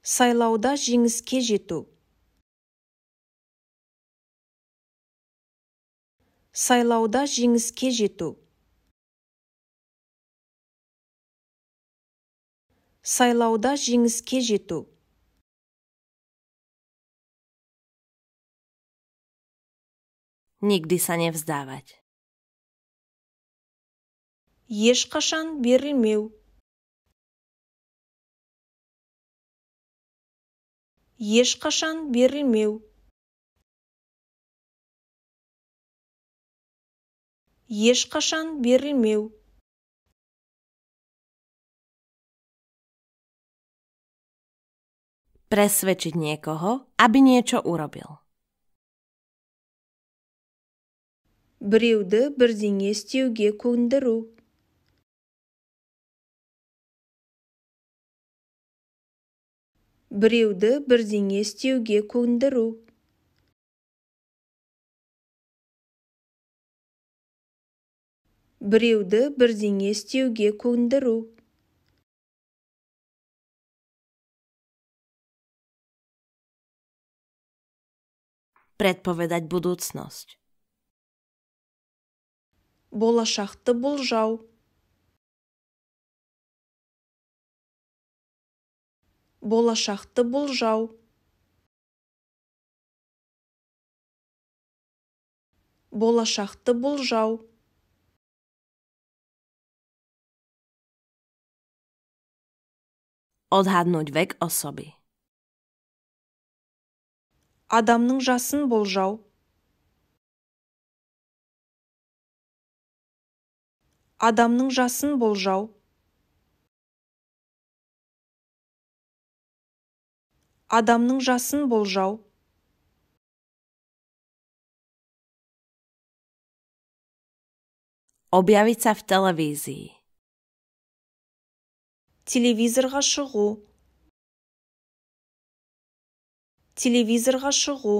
сайлауда жеңіске жету сайлауда жеңіске жету сайлауда жеңіске жету Nigdy sa nevzdávať. Ешқашан берілмеу. ешқашан берілмеу ешқашан берілмеу presvedčiť niekoho, аби нечо уробил. Біреуді бірдеңе істеуге көндіру. біреуді бірдеңе істеуге көндіру біреуді бірдеңе істеуге көндіру предповедать будуцность болашақты болжау болашақты болжау болашақты болжау Odhadnúť vek osoby. Адамның жасын болжау. Адамның жасын болжау. адамның жасын болжау Objavit в телевизии Телевизорға шығу. Телевизорға шығу.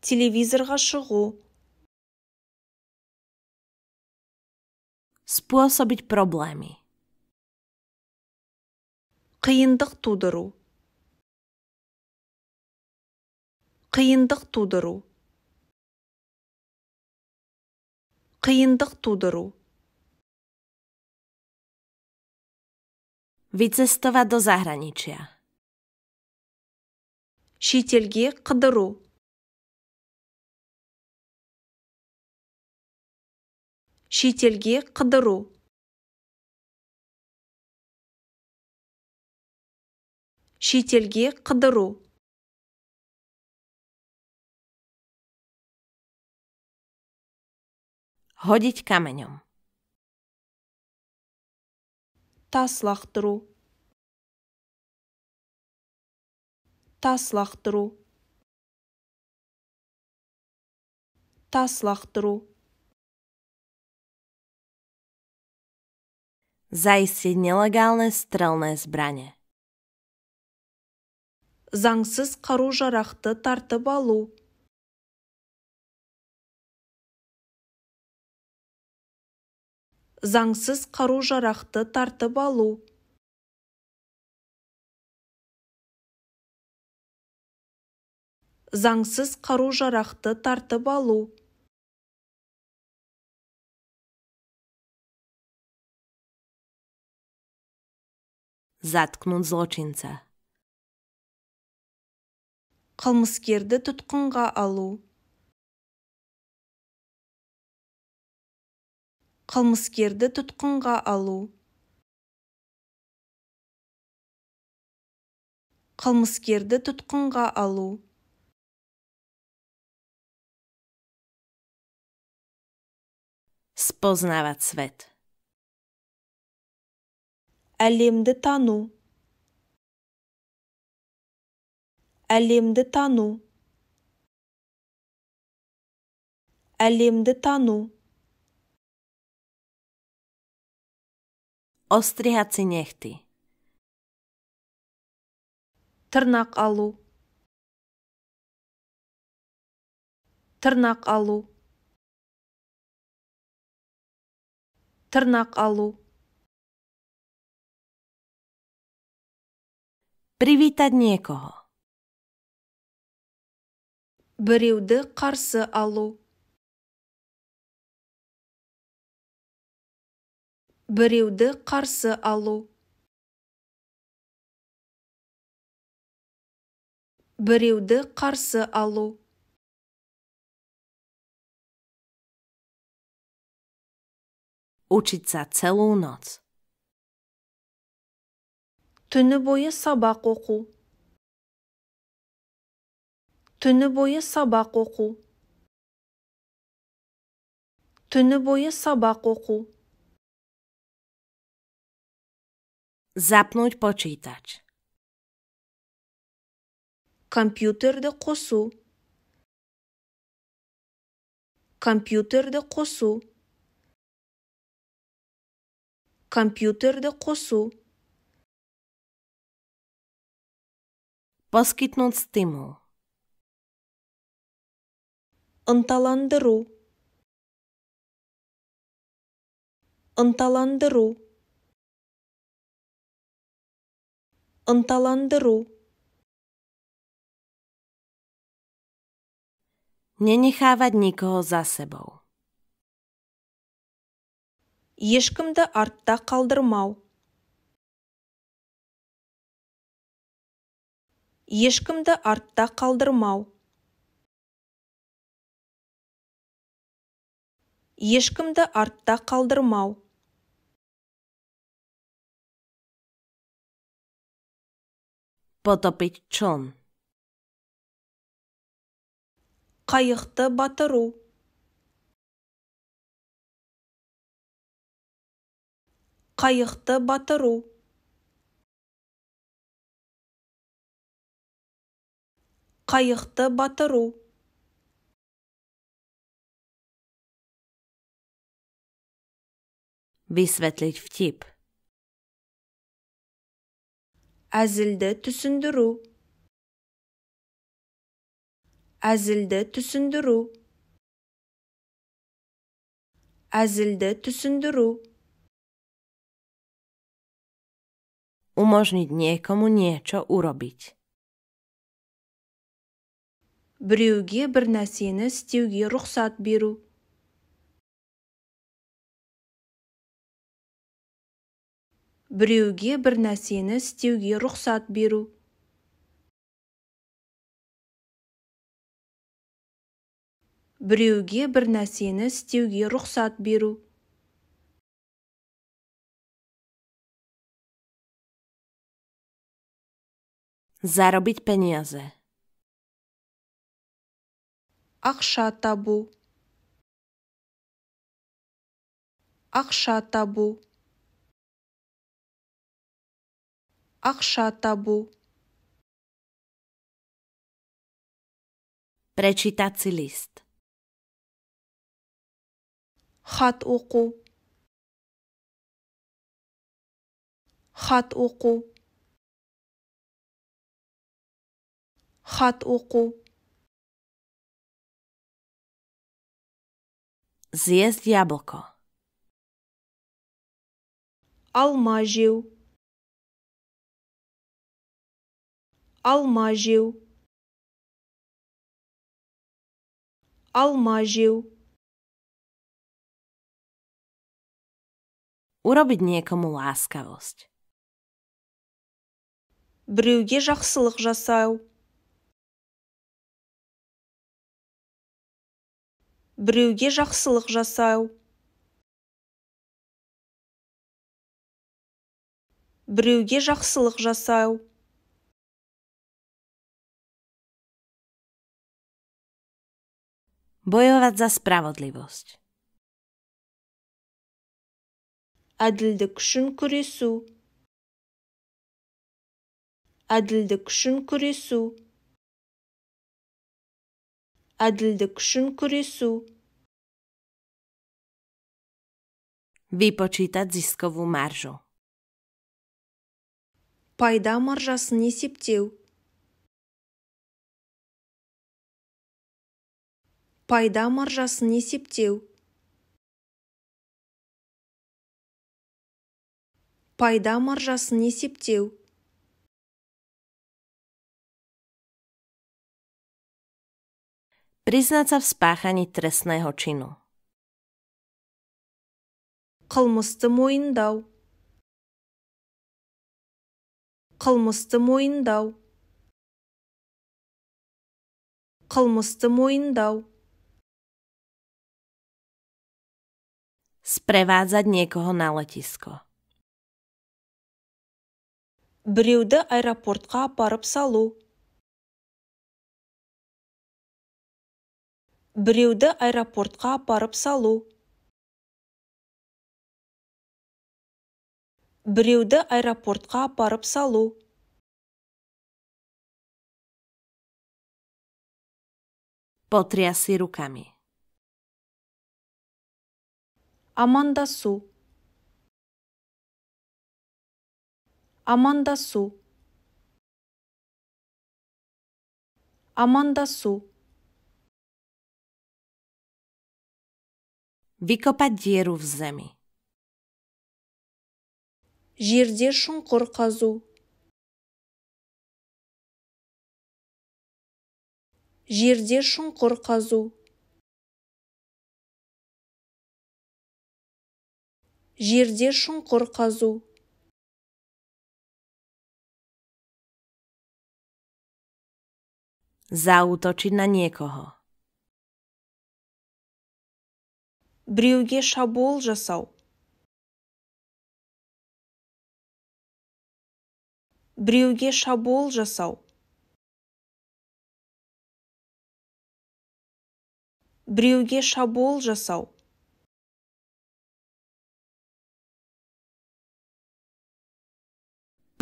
Телевизорға шығу. Способить проблемы қиындық тудыру қиындық тудыру қиындық тудыру Vycestovať до заграничия Шетелге қыдыру. Шетелге қыдыру. шетелге қыдыру Ходить каменем. Тас лақтыру. Тас лақтыру. Тас лақтыру. Zajistit nelegálne strelné zbranie. заңсыз қару-жарақты тартып алу заңсыз қару-жарақты тартып алу заңсыз қару-жарақты тартып алу Заткнут злочинца қылмыскерді тұтқынға алу қылмыскерді тұтқынға алу қылмыскерді тұтқынға алу спознавать свет әлемді тану әлемді тану әлемді тану Остряться нехти. Тырнақ алу. Тырнақ алу. Тырнақ алу. привитать нікого біреуді қарсы алу біреуді қарсы алу біреуді қарсы алу учиться целую ночь түні бойы сабақ оқу түні бойы сабақ оқу түні бойы сабақ оқу Запнуть почитач Компьютерді қосу. Компьютерді қосу. Компьютерді қосу. поскитнуть стимул ынталандыру ынталандыру ынталандыру Ненехавать никого за собой. Ешкімді артта қалдырмау. Ешкімді артта қалдырмау. ешкімді артта қалдырмау потопить қайықты батыру қайықты батыру қайықты батыру Vysvetliť vtip. Әзілді түсіндіру. Әзілді түсіндіру. Әзілді түсіндіру. Umožniť niekomu niečo urobiť. Біреуге бір нәрсені істеуге рұқсат беру. біреуге бір нәрсені істеуге рұқсат беру біреуге бір нәрсені істеуге рұқсат беру заработать пенезы ақша табу ақша табу акша табу. Пречитаци лист. Хат оқу. Хат оқу. Хат оқу. Zjesť jablko. Alma žil. алма жеу алма жеу Уроbiť некому ласковость Біреуге жақсылық жасау. Біреуге жақсылық жасау. Біреуге жақсылық жасау. Bojovať za spravodlivosť. de kšun kurisu. de kšun kurisu. de kšun kurisu. Vypočítať ziskovú maržu. Pajda maržas есептеу. пайда маржасын есептеу пайда маржасын есептеу Priznať в v тресного trestného Қылмысты мойындау. Қылмысты мойындау. Қылмысты мойындау. Sprevádzať niekoho na letisko. Біреуді аэропортқа апарып салу. Біреуді аэропортқа апарып салу. Біреуді аэропортқа апарып салу. Потряси руками. амандасу амандасу амандасу в жерде шұңқыр қазу жерде шұңқыр қазу жерде шұңқыр қазу Zautoči на некого Біреуге шабуыл жасау. Біреуге шабуыл жасау. Біреуге шабуыл жасау.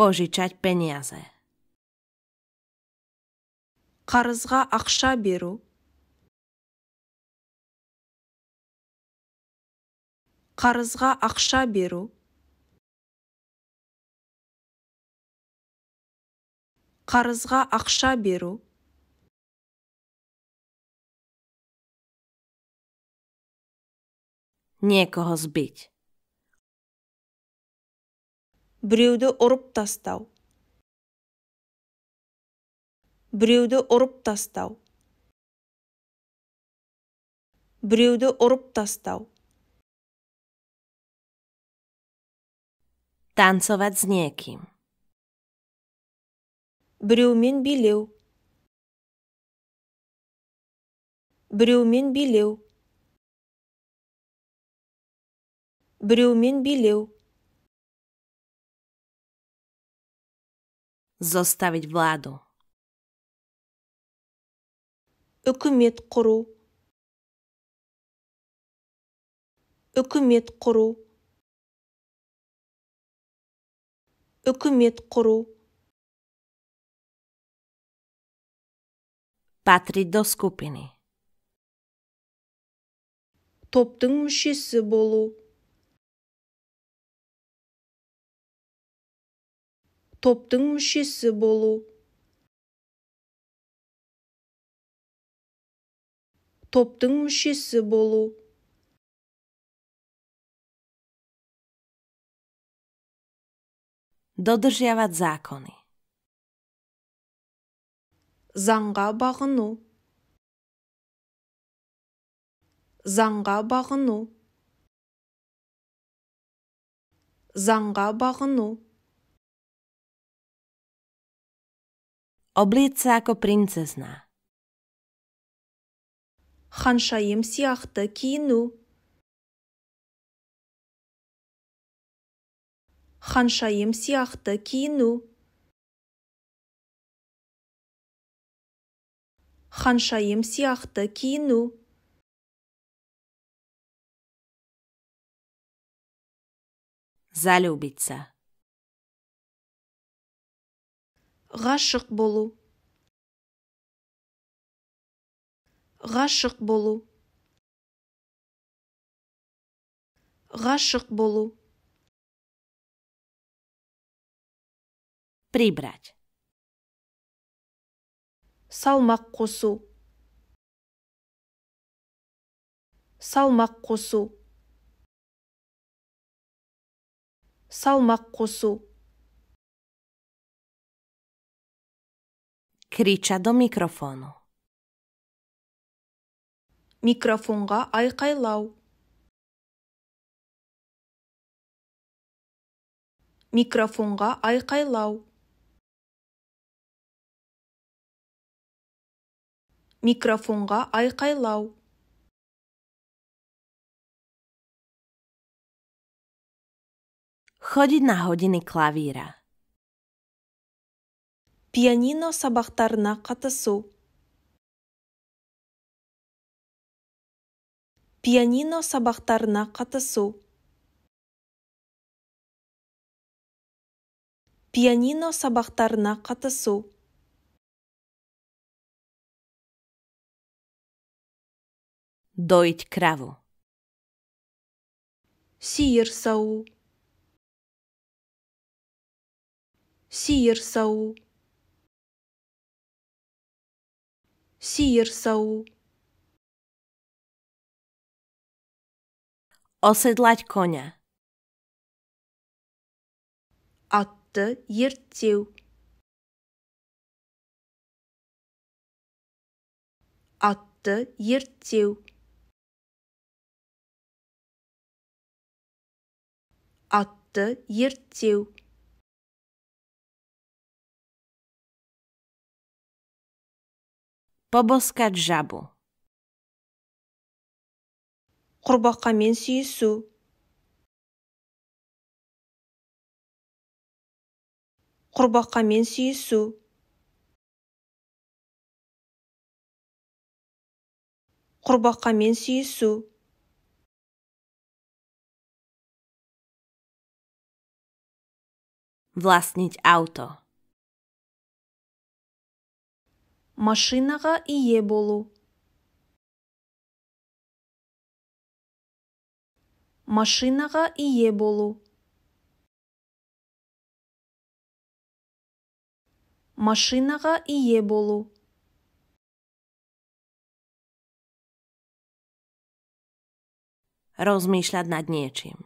Pożyczać пенязе. Қарызға ақша беру. Қарызға ақша беру. Қарызға ақша беру. Некого сбить біреуді ұрып тастау біреуді ұрып тастау біреуді ұрып тастау танцовать с неким біреумен билеу біреумен билеу біреумен билеу заставить ВЛАДУ Үкімет құру. Үкімет құру. Үкімет құру. Патри до Топтың мүшесі болу. топтың мүшесі болу топтың мүшесі болу додržavат законы заңға бағыну заңға бағыну заңға бағыну Облиц се ако принцесна. Ханшайым сияқты киіну. Ханшайым сияқты киіну. Ханшайым сияқты киіну. Залюбиться. ғашық болу ғашық болу ғашық болу прибрать салмақ қосу салмақ қосу салмақ қосу kriča do mikrofónu. Mikrofonga lau. Mikrofonga ayqaylау. Mikrofonga lau. Chodiť na hodiny klavíra. пианино сабақтарына қатысу пианино сабақтарына қатысу пианино сабақтарына қатысу дойть краву сиыр сау сау сиыр сау. Оседлать коня. Атты ерттеу. Атты ерттеу. Атты ерттеу. побоскать жабу. Құрбаққа мен сүйісу. Құрбаққа мен сүйісу. Құрбаққа мен сүйісу. Власнить авто. машинаға ие болу машинаға ие болу машинаға ие болу Розмишлять над нечим.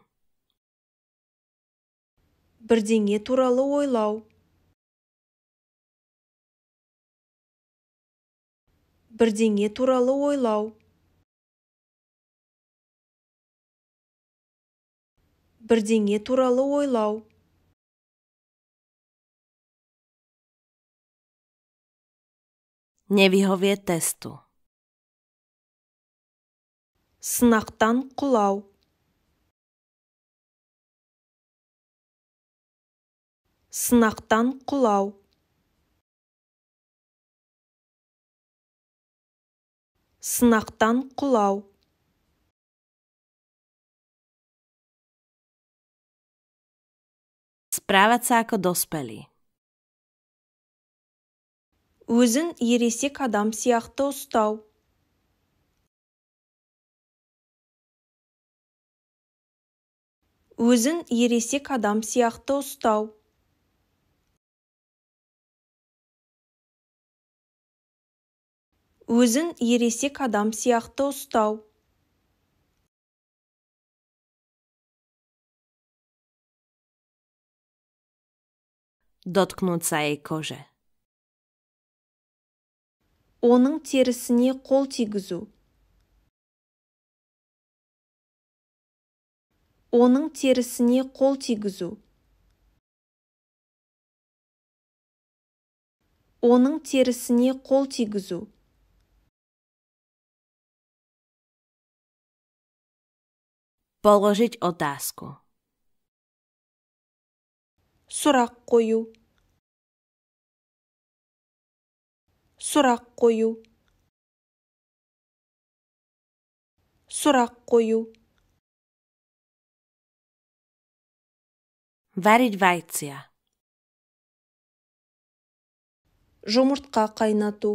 Бірдеңе туралы ойлау бірдеңе туралы ойлау бірдеңе туралы ойлау Nevyhově тесту Сынақтан құлау. Сынақтан құлау. сынақтан құлау Справят се ако доспели. Өзін ересек адам сияқты ұстау. Өзін ересек адам сияқты ұстау. өзін ересек адам сияқты ұстау доткнуться коже оның терісіне қол тигізу оның терісіне қол тигізу оның терісіне қол тигізу Položiť otázku. Surak koyu. Surak koyu. Surak koyu. Variť vajcia. Жұмыртқа қайнату.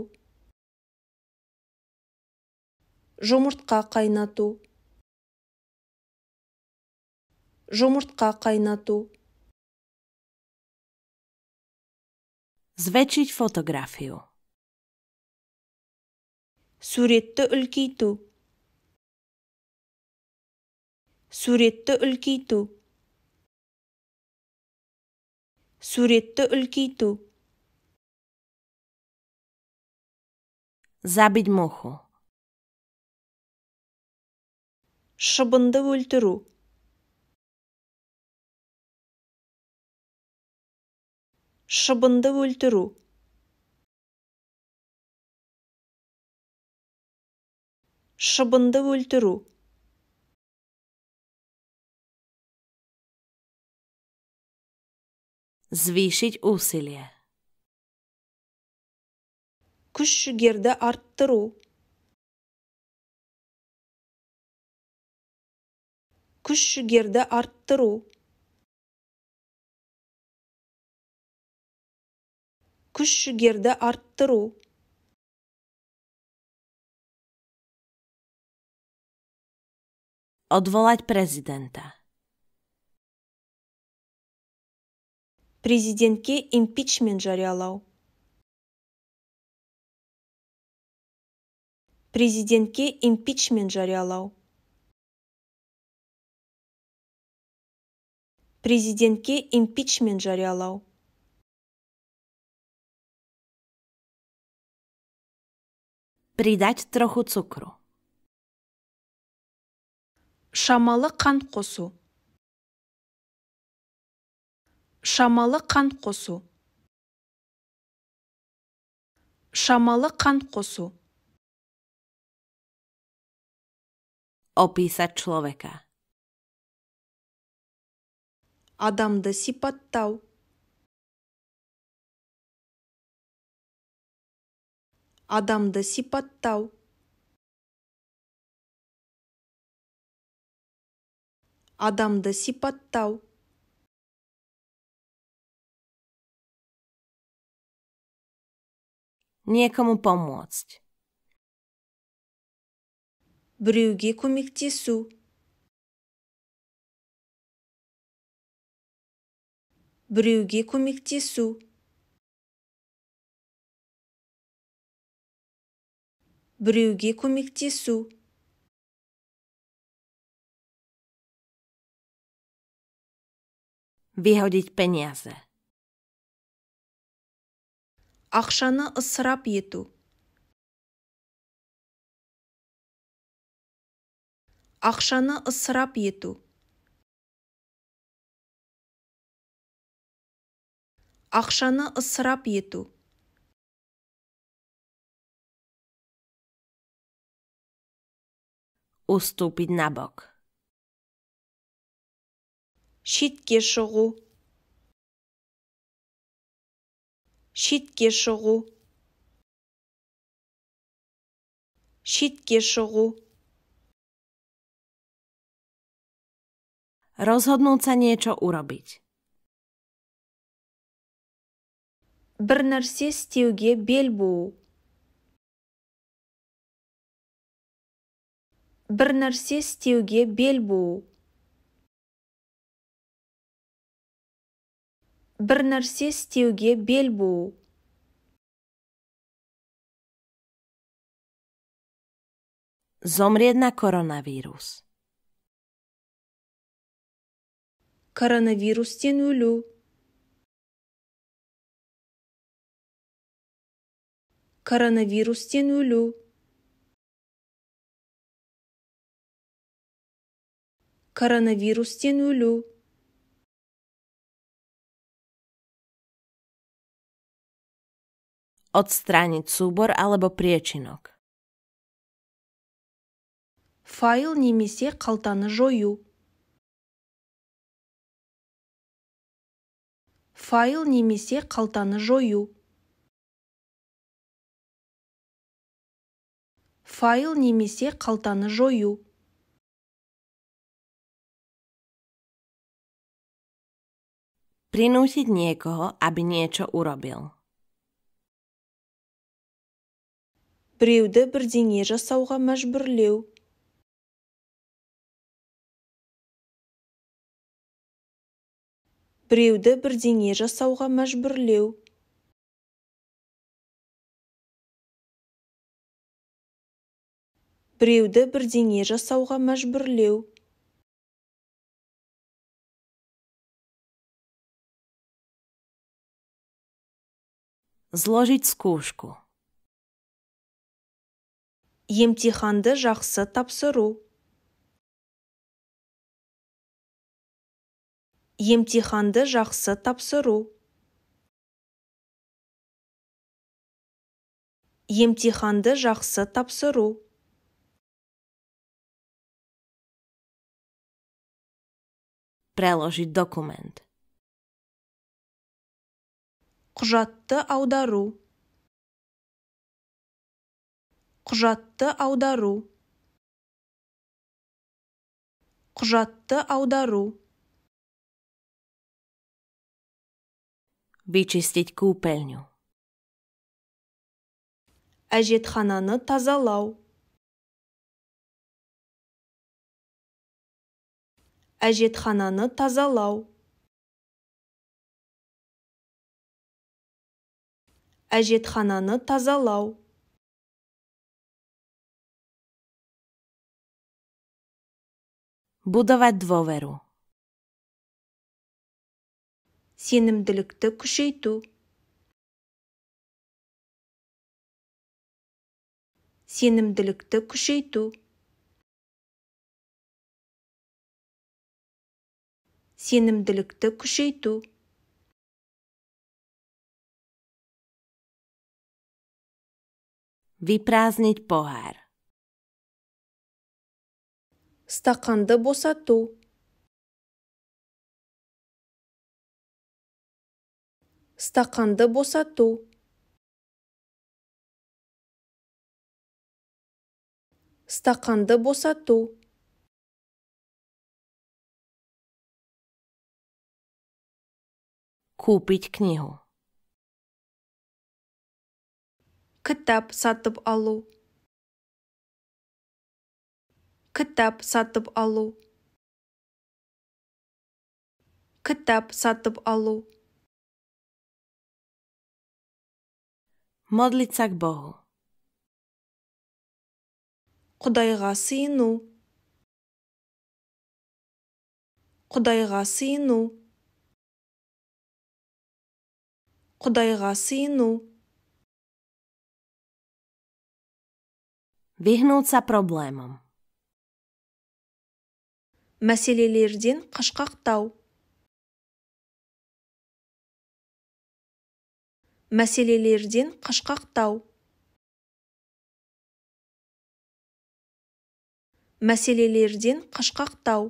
Жұмыртқа жұмыртқа қайнату звечить фотографию суретті үлкейту суретті үлкейту суретті үлкейту забить моху шыбынды өлтіру шыбынды өлтіру шыбынды өлтіру Звишить усилия Күш жігерді арттыру. Күш арттыру. күш жігерді арттыру odwołać Президентке импичмент жариялау. Президентке импичмент жариялау. Президентке импичмент жариялау. Придать троху цукру. Шамалы қант қосу. Шамалы қант қосу. Шамалы қант қосу. Описать человека. Адамды сипаттау. адамды сипаттау адамды сипаттау некому помочь біреуге көмектесу біреуге көмектесу біреуге көмектесу выходить пенязы ақшаны ысырап ету ақшаны ысырап ету ақшаны ысырап ету уступить на бок. Шитке шығу. Шитке шығу. Шитке шығу. Rozhodnúť sa бір нәрсе істеуге бел бір нәрсе істеуге бел буу бір нәрсе істеуге бел буу коронавирус на коронавирус Коронавирустен өлу. Коронавирустен өлу. коронавирустен өлу отстранить субор алабо пречинок. Файл немесе қалтаны жою. Файл немесе қалтаны жою. Файл немесе қалтаны жою. Prinútiť niekoho, aby niečo urobil. Біреуді бірдеңе жасауға мәжбүрлеу. Біреуді бірдеңе жасауға мәжбүрлеу. Біреуді бірдеңе жасауға мәжбүрлеу. зложить скушку. Емтиханды жақсы тапсыру. Емтиханды жақсы тапсыру. Емтиханды жақсы тапсыру. Преложить документ құжатты аудару құжатты аудару құжатты аудару вычистить купельню әжетхананы тазалау әжетхананы тазалау әжетхананы тазалау будовать доверу сенімділікті күшейту сенімділікті күшейту сенімділікті күшейту Vyprázdniť pohár. Стаканды босату. Стаканды босату. Стаканды босату. Купить книгу. кітап сатып алу кітап сатып алу кітап сатып алу Modlit к богу Құдайға сыйыну. Құдайға сыйыну. Құдайға сыйыну. Vyhnúť sa Маселелерден Мәселелерден қашқақтау. Мәселелерден қашқақтау. Мәселелерден қашқақтау.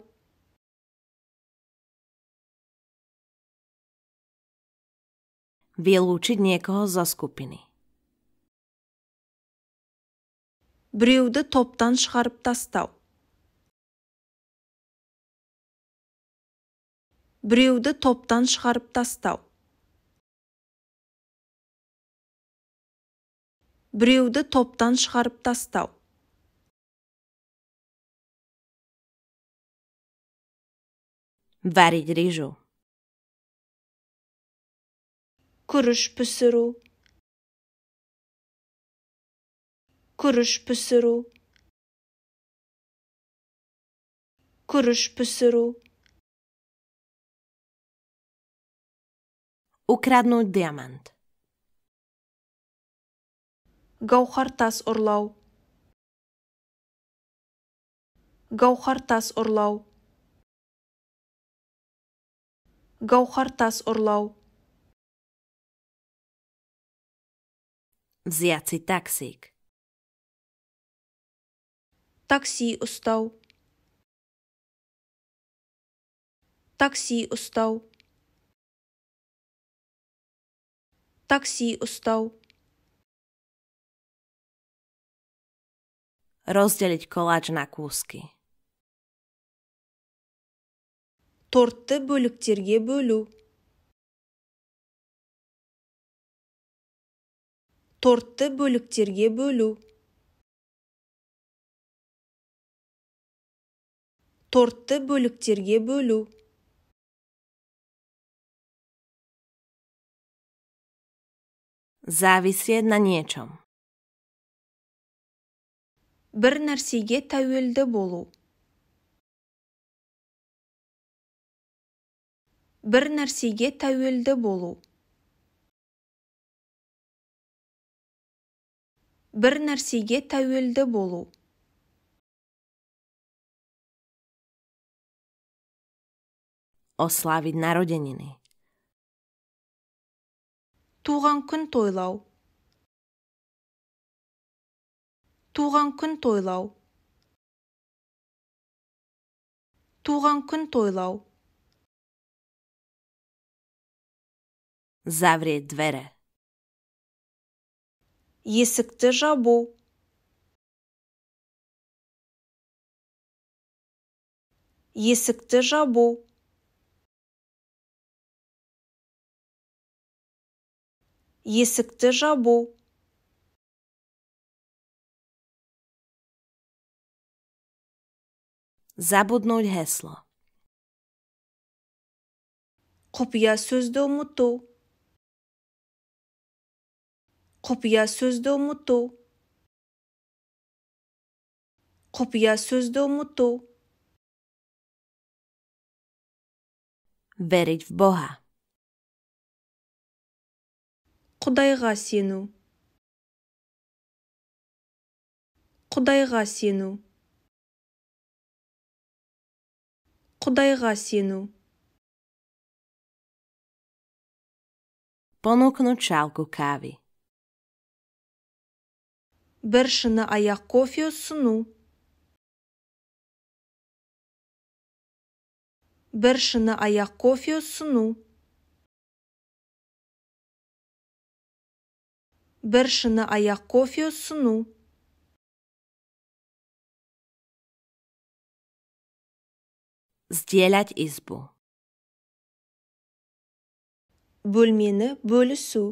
Vylúčiť некого за skupiny. біреуді топтан шығарып тастау біреуді топтан шығарып тастау біреуді топтан шығарып тастау варить рижу күріш пісіру күріш пісіру күріш пісіру украднуть диамант гауһартас ұрлау гауһартас ұрлау гауһартас ұрлау взять таксик такси ұстау такси ұстау такси ұстау разделить koláč на куски тортты бөліктерге бөлу тортты бөліктерге бөлу тортты бөліктерге бөлу Зависе на нечем бір нәрсеге тәуелді болу бір нәрсеге тәуелді болу бір нәрсеге тәуелді болу osláviť narodeniny. Туған күн тойлау. Туған күн тойлау. Туған күн тойлау. Заврет двере. Есікті жабу. Есікті жабу. есікті жабу Забуднуть гесло. Құпия сөзді ұмыту. Құпия сөзді ұмыту. Құпия сөзді ұмыту. Верить в Бога құдайға сену құдайға сену құдайға сену чалку кави. Бір шыны аяқ кофе ұсыну. Бір шыны аяқ кофе ұсыну. бір шыны-аяқ кофе ұсыну сделать избу бөлмені бөлісу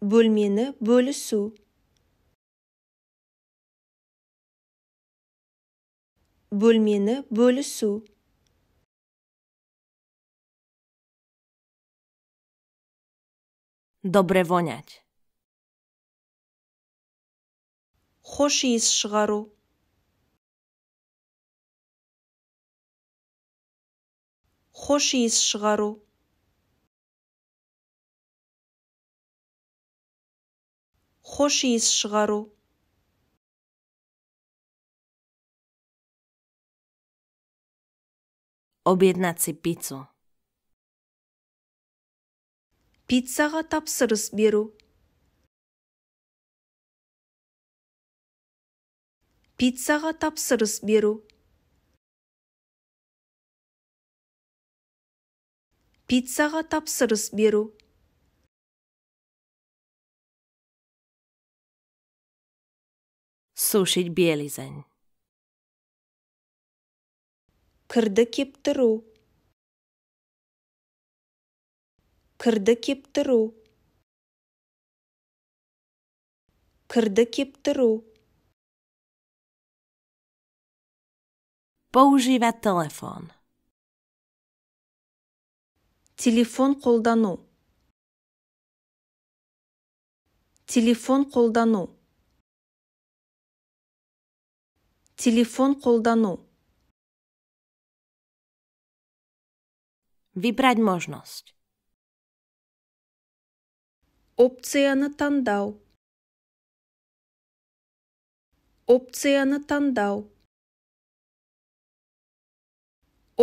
бөлмені бөлісу бөлмені бөлісу dobre voňať. Hošís šgaru. Hošís šgaru. Hošís šgaru. Objednať si pizzu. пиццаға тапсырыс беру пиццаға тапсырыс беру пиццаға тапсырыс беру сушить белизань кірді кептіру кірді кептіру кірді кептіру Používať телефон Телефон қолдану. Телефон қолдану. Телефон қолдану. выбрать можность опцияны таңдау опцияны таңдау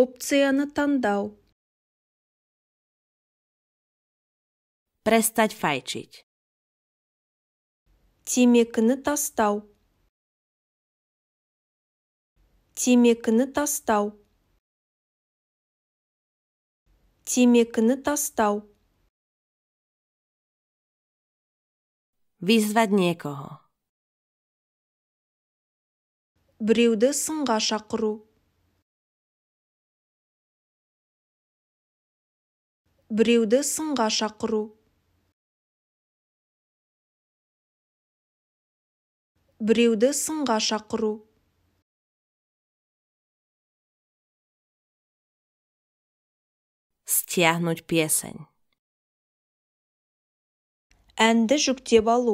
опцияны таңдау Престать файчить темекіні тастау темекіні тастау темекіні тастау Vyzvať niekoho. Біреуді сынға шақыру. Біреуді сынға шақыру. Біреуді сынға шақыру. Стягнуть песень әнді жүктеп алу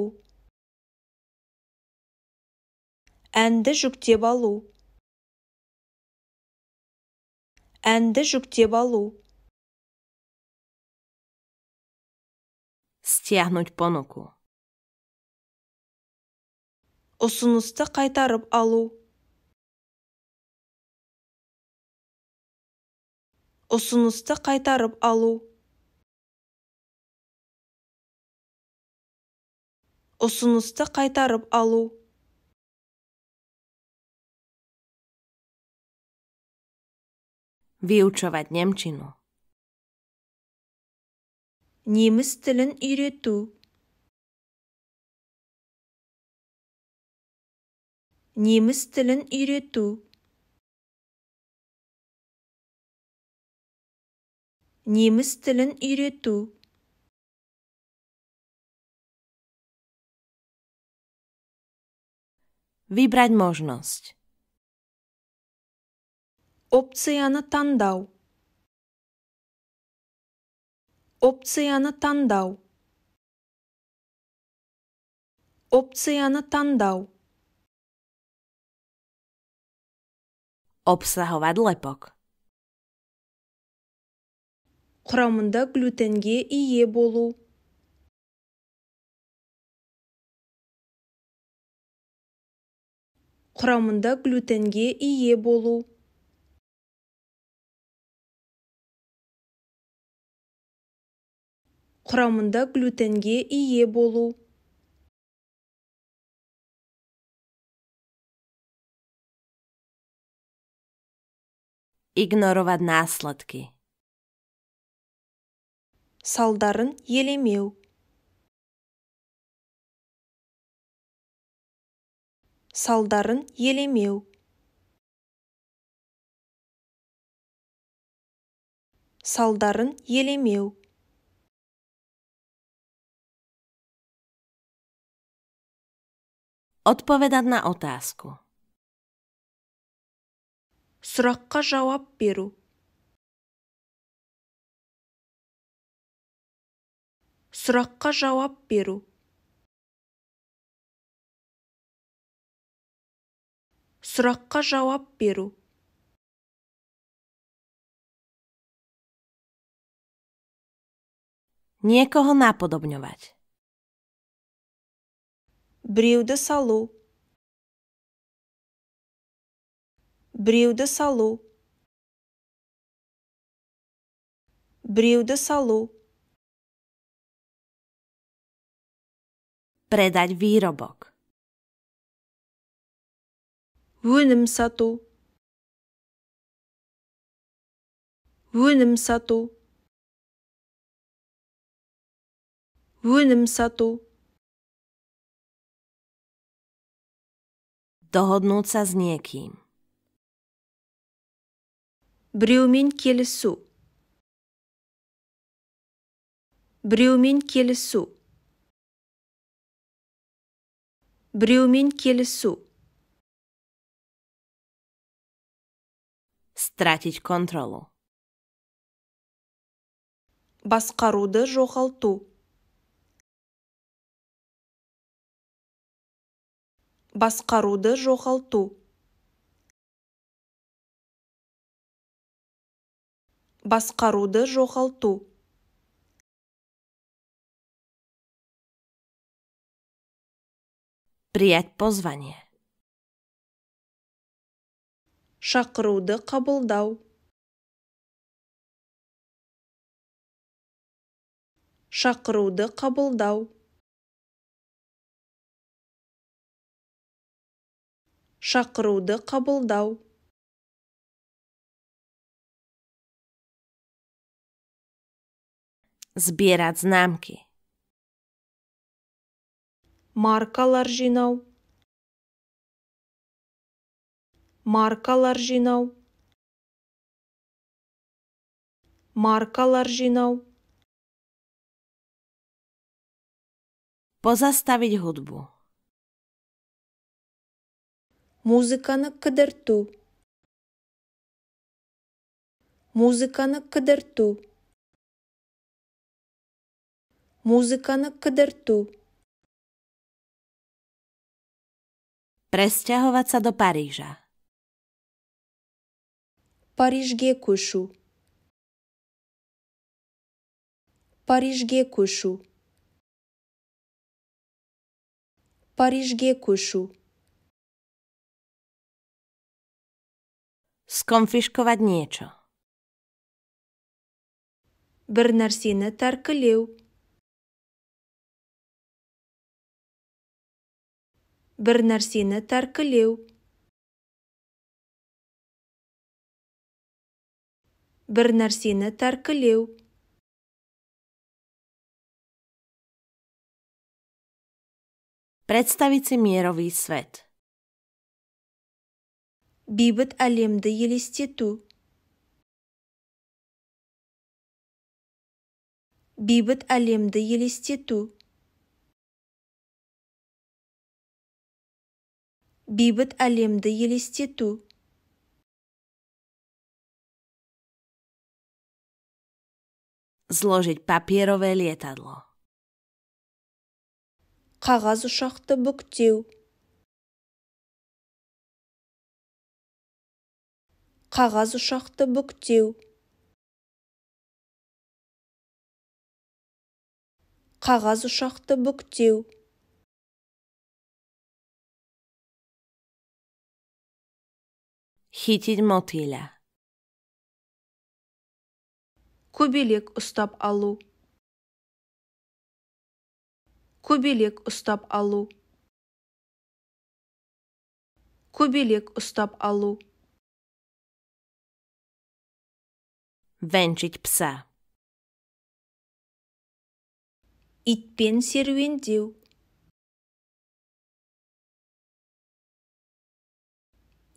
әнді жүктеп алу әнді жүктеп алу стягнуть понуку ұсынысты қайтарып алу ұсынысты қайтарып алу ұсынысты қайтарып алу Vyučovať немчину Неміс тілін үйрету. Неміс тілін үйрету. Неміс тілін үйрету. Vybrať možnosť. Opcia na tandau. Opcia na tandau. Opcia na tandau. Obsahovať lepok. құрамында глютенге ие болу құрамында глютенге ие болу құрамында глютенге ие болу игноровать насладки салдарын елемеу салдарын елемеу салдарын елемеу отповедат на отаску Сұраққа жауап беру. Сұраққа жауап беру. сұраққа жауап беру Niekoho napodobňovať. Biríude salú. Biríude salú. Biríude salú. Predať výrobok. өнім сату өнім сату өнім сату Dohodnúť sa s Біреумен келісу. Біреумен келісу. Біреумен келісу. Stratiť kontrolu. Басқаруды жоғалту. Басқаруды жоғалту. Басқаруды жоғалту. Prijať позвание. шақыруды қабылдау шақыруды қабылдау шақыруды қабылдау збирать знамки маркалар жинау маркалар жинау маркалар жинау позаставить гудбу Музыканы кыдырту. Музыканы кыдырту. Музыканы кыдырту. Presťahovať sa do Paríža. парижге көшу парижге көшу парижге көшу сконфишковать niečo бір нәрсені тәркілеу бір нәрсені тәркілеу бір нәрсені тәркілеу Представить си свет. Бейбіт әлемді елестету. Бейбіт әлемді елестету. Бейбіт әлемді елестету. Зложить папирové lietadlo. Қағаз ұшақты бүктеу. Қағаз ұшақты бүктеу. Қағаз ұшақты бүктеу. Хитить мотиля көбелек ұстап алу көбелек ұстап алу көбелек ұстап алу венчить пса итпен серуендеу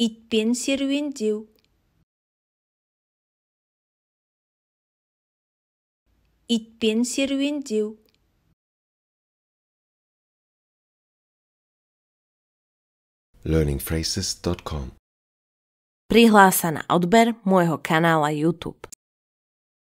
итпен серуендеу итпен серуендеу learningphrases.com Prihlás sa na odber môjho kanála YouTube.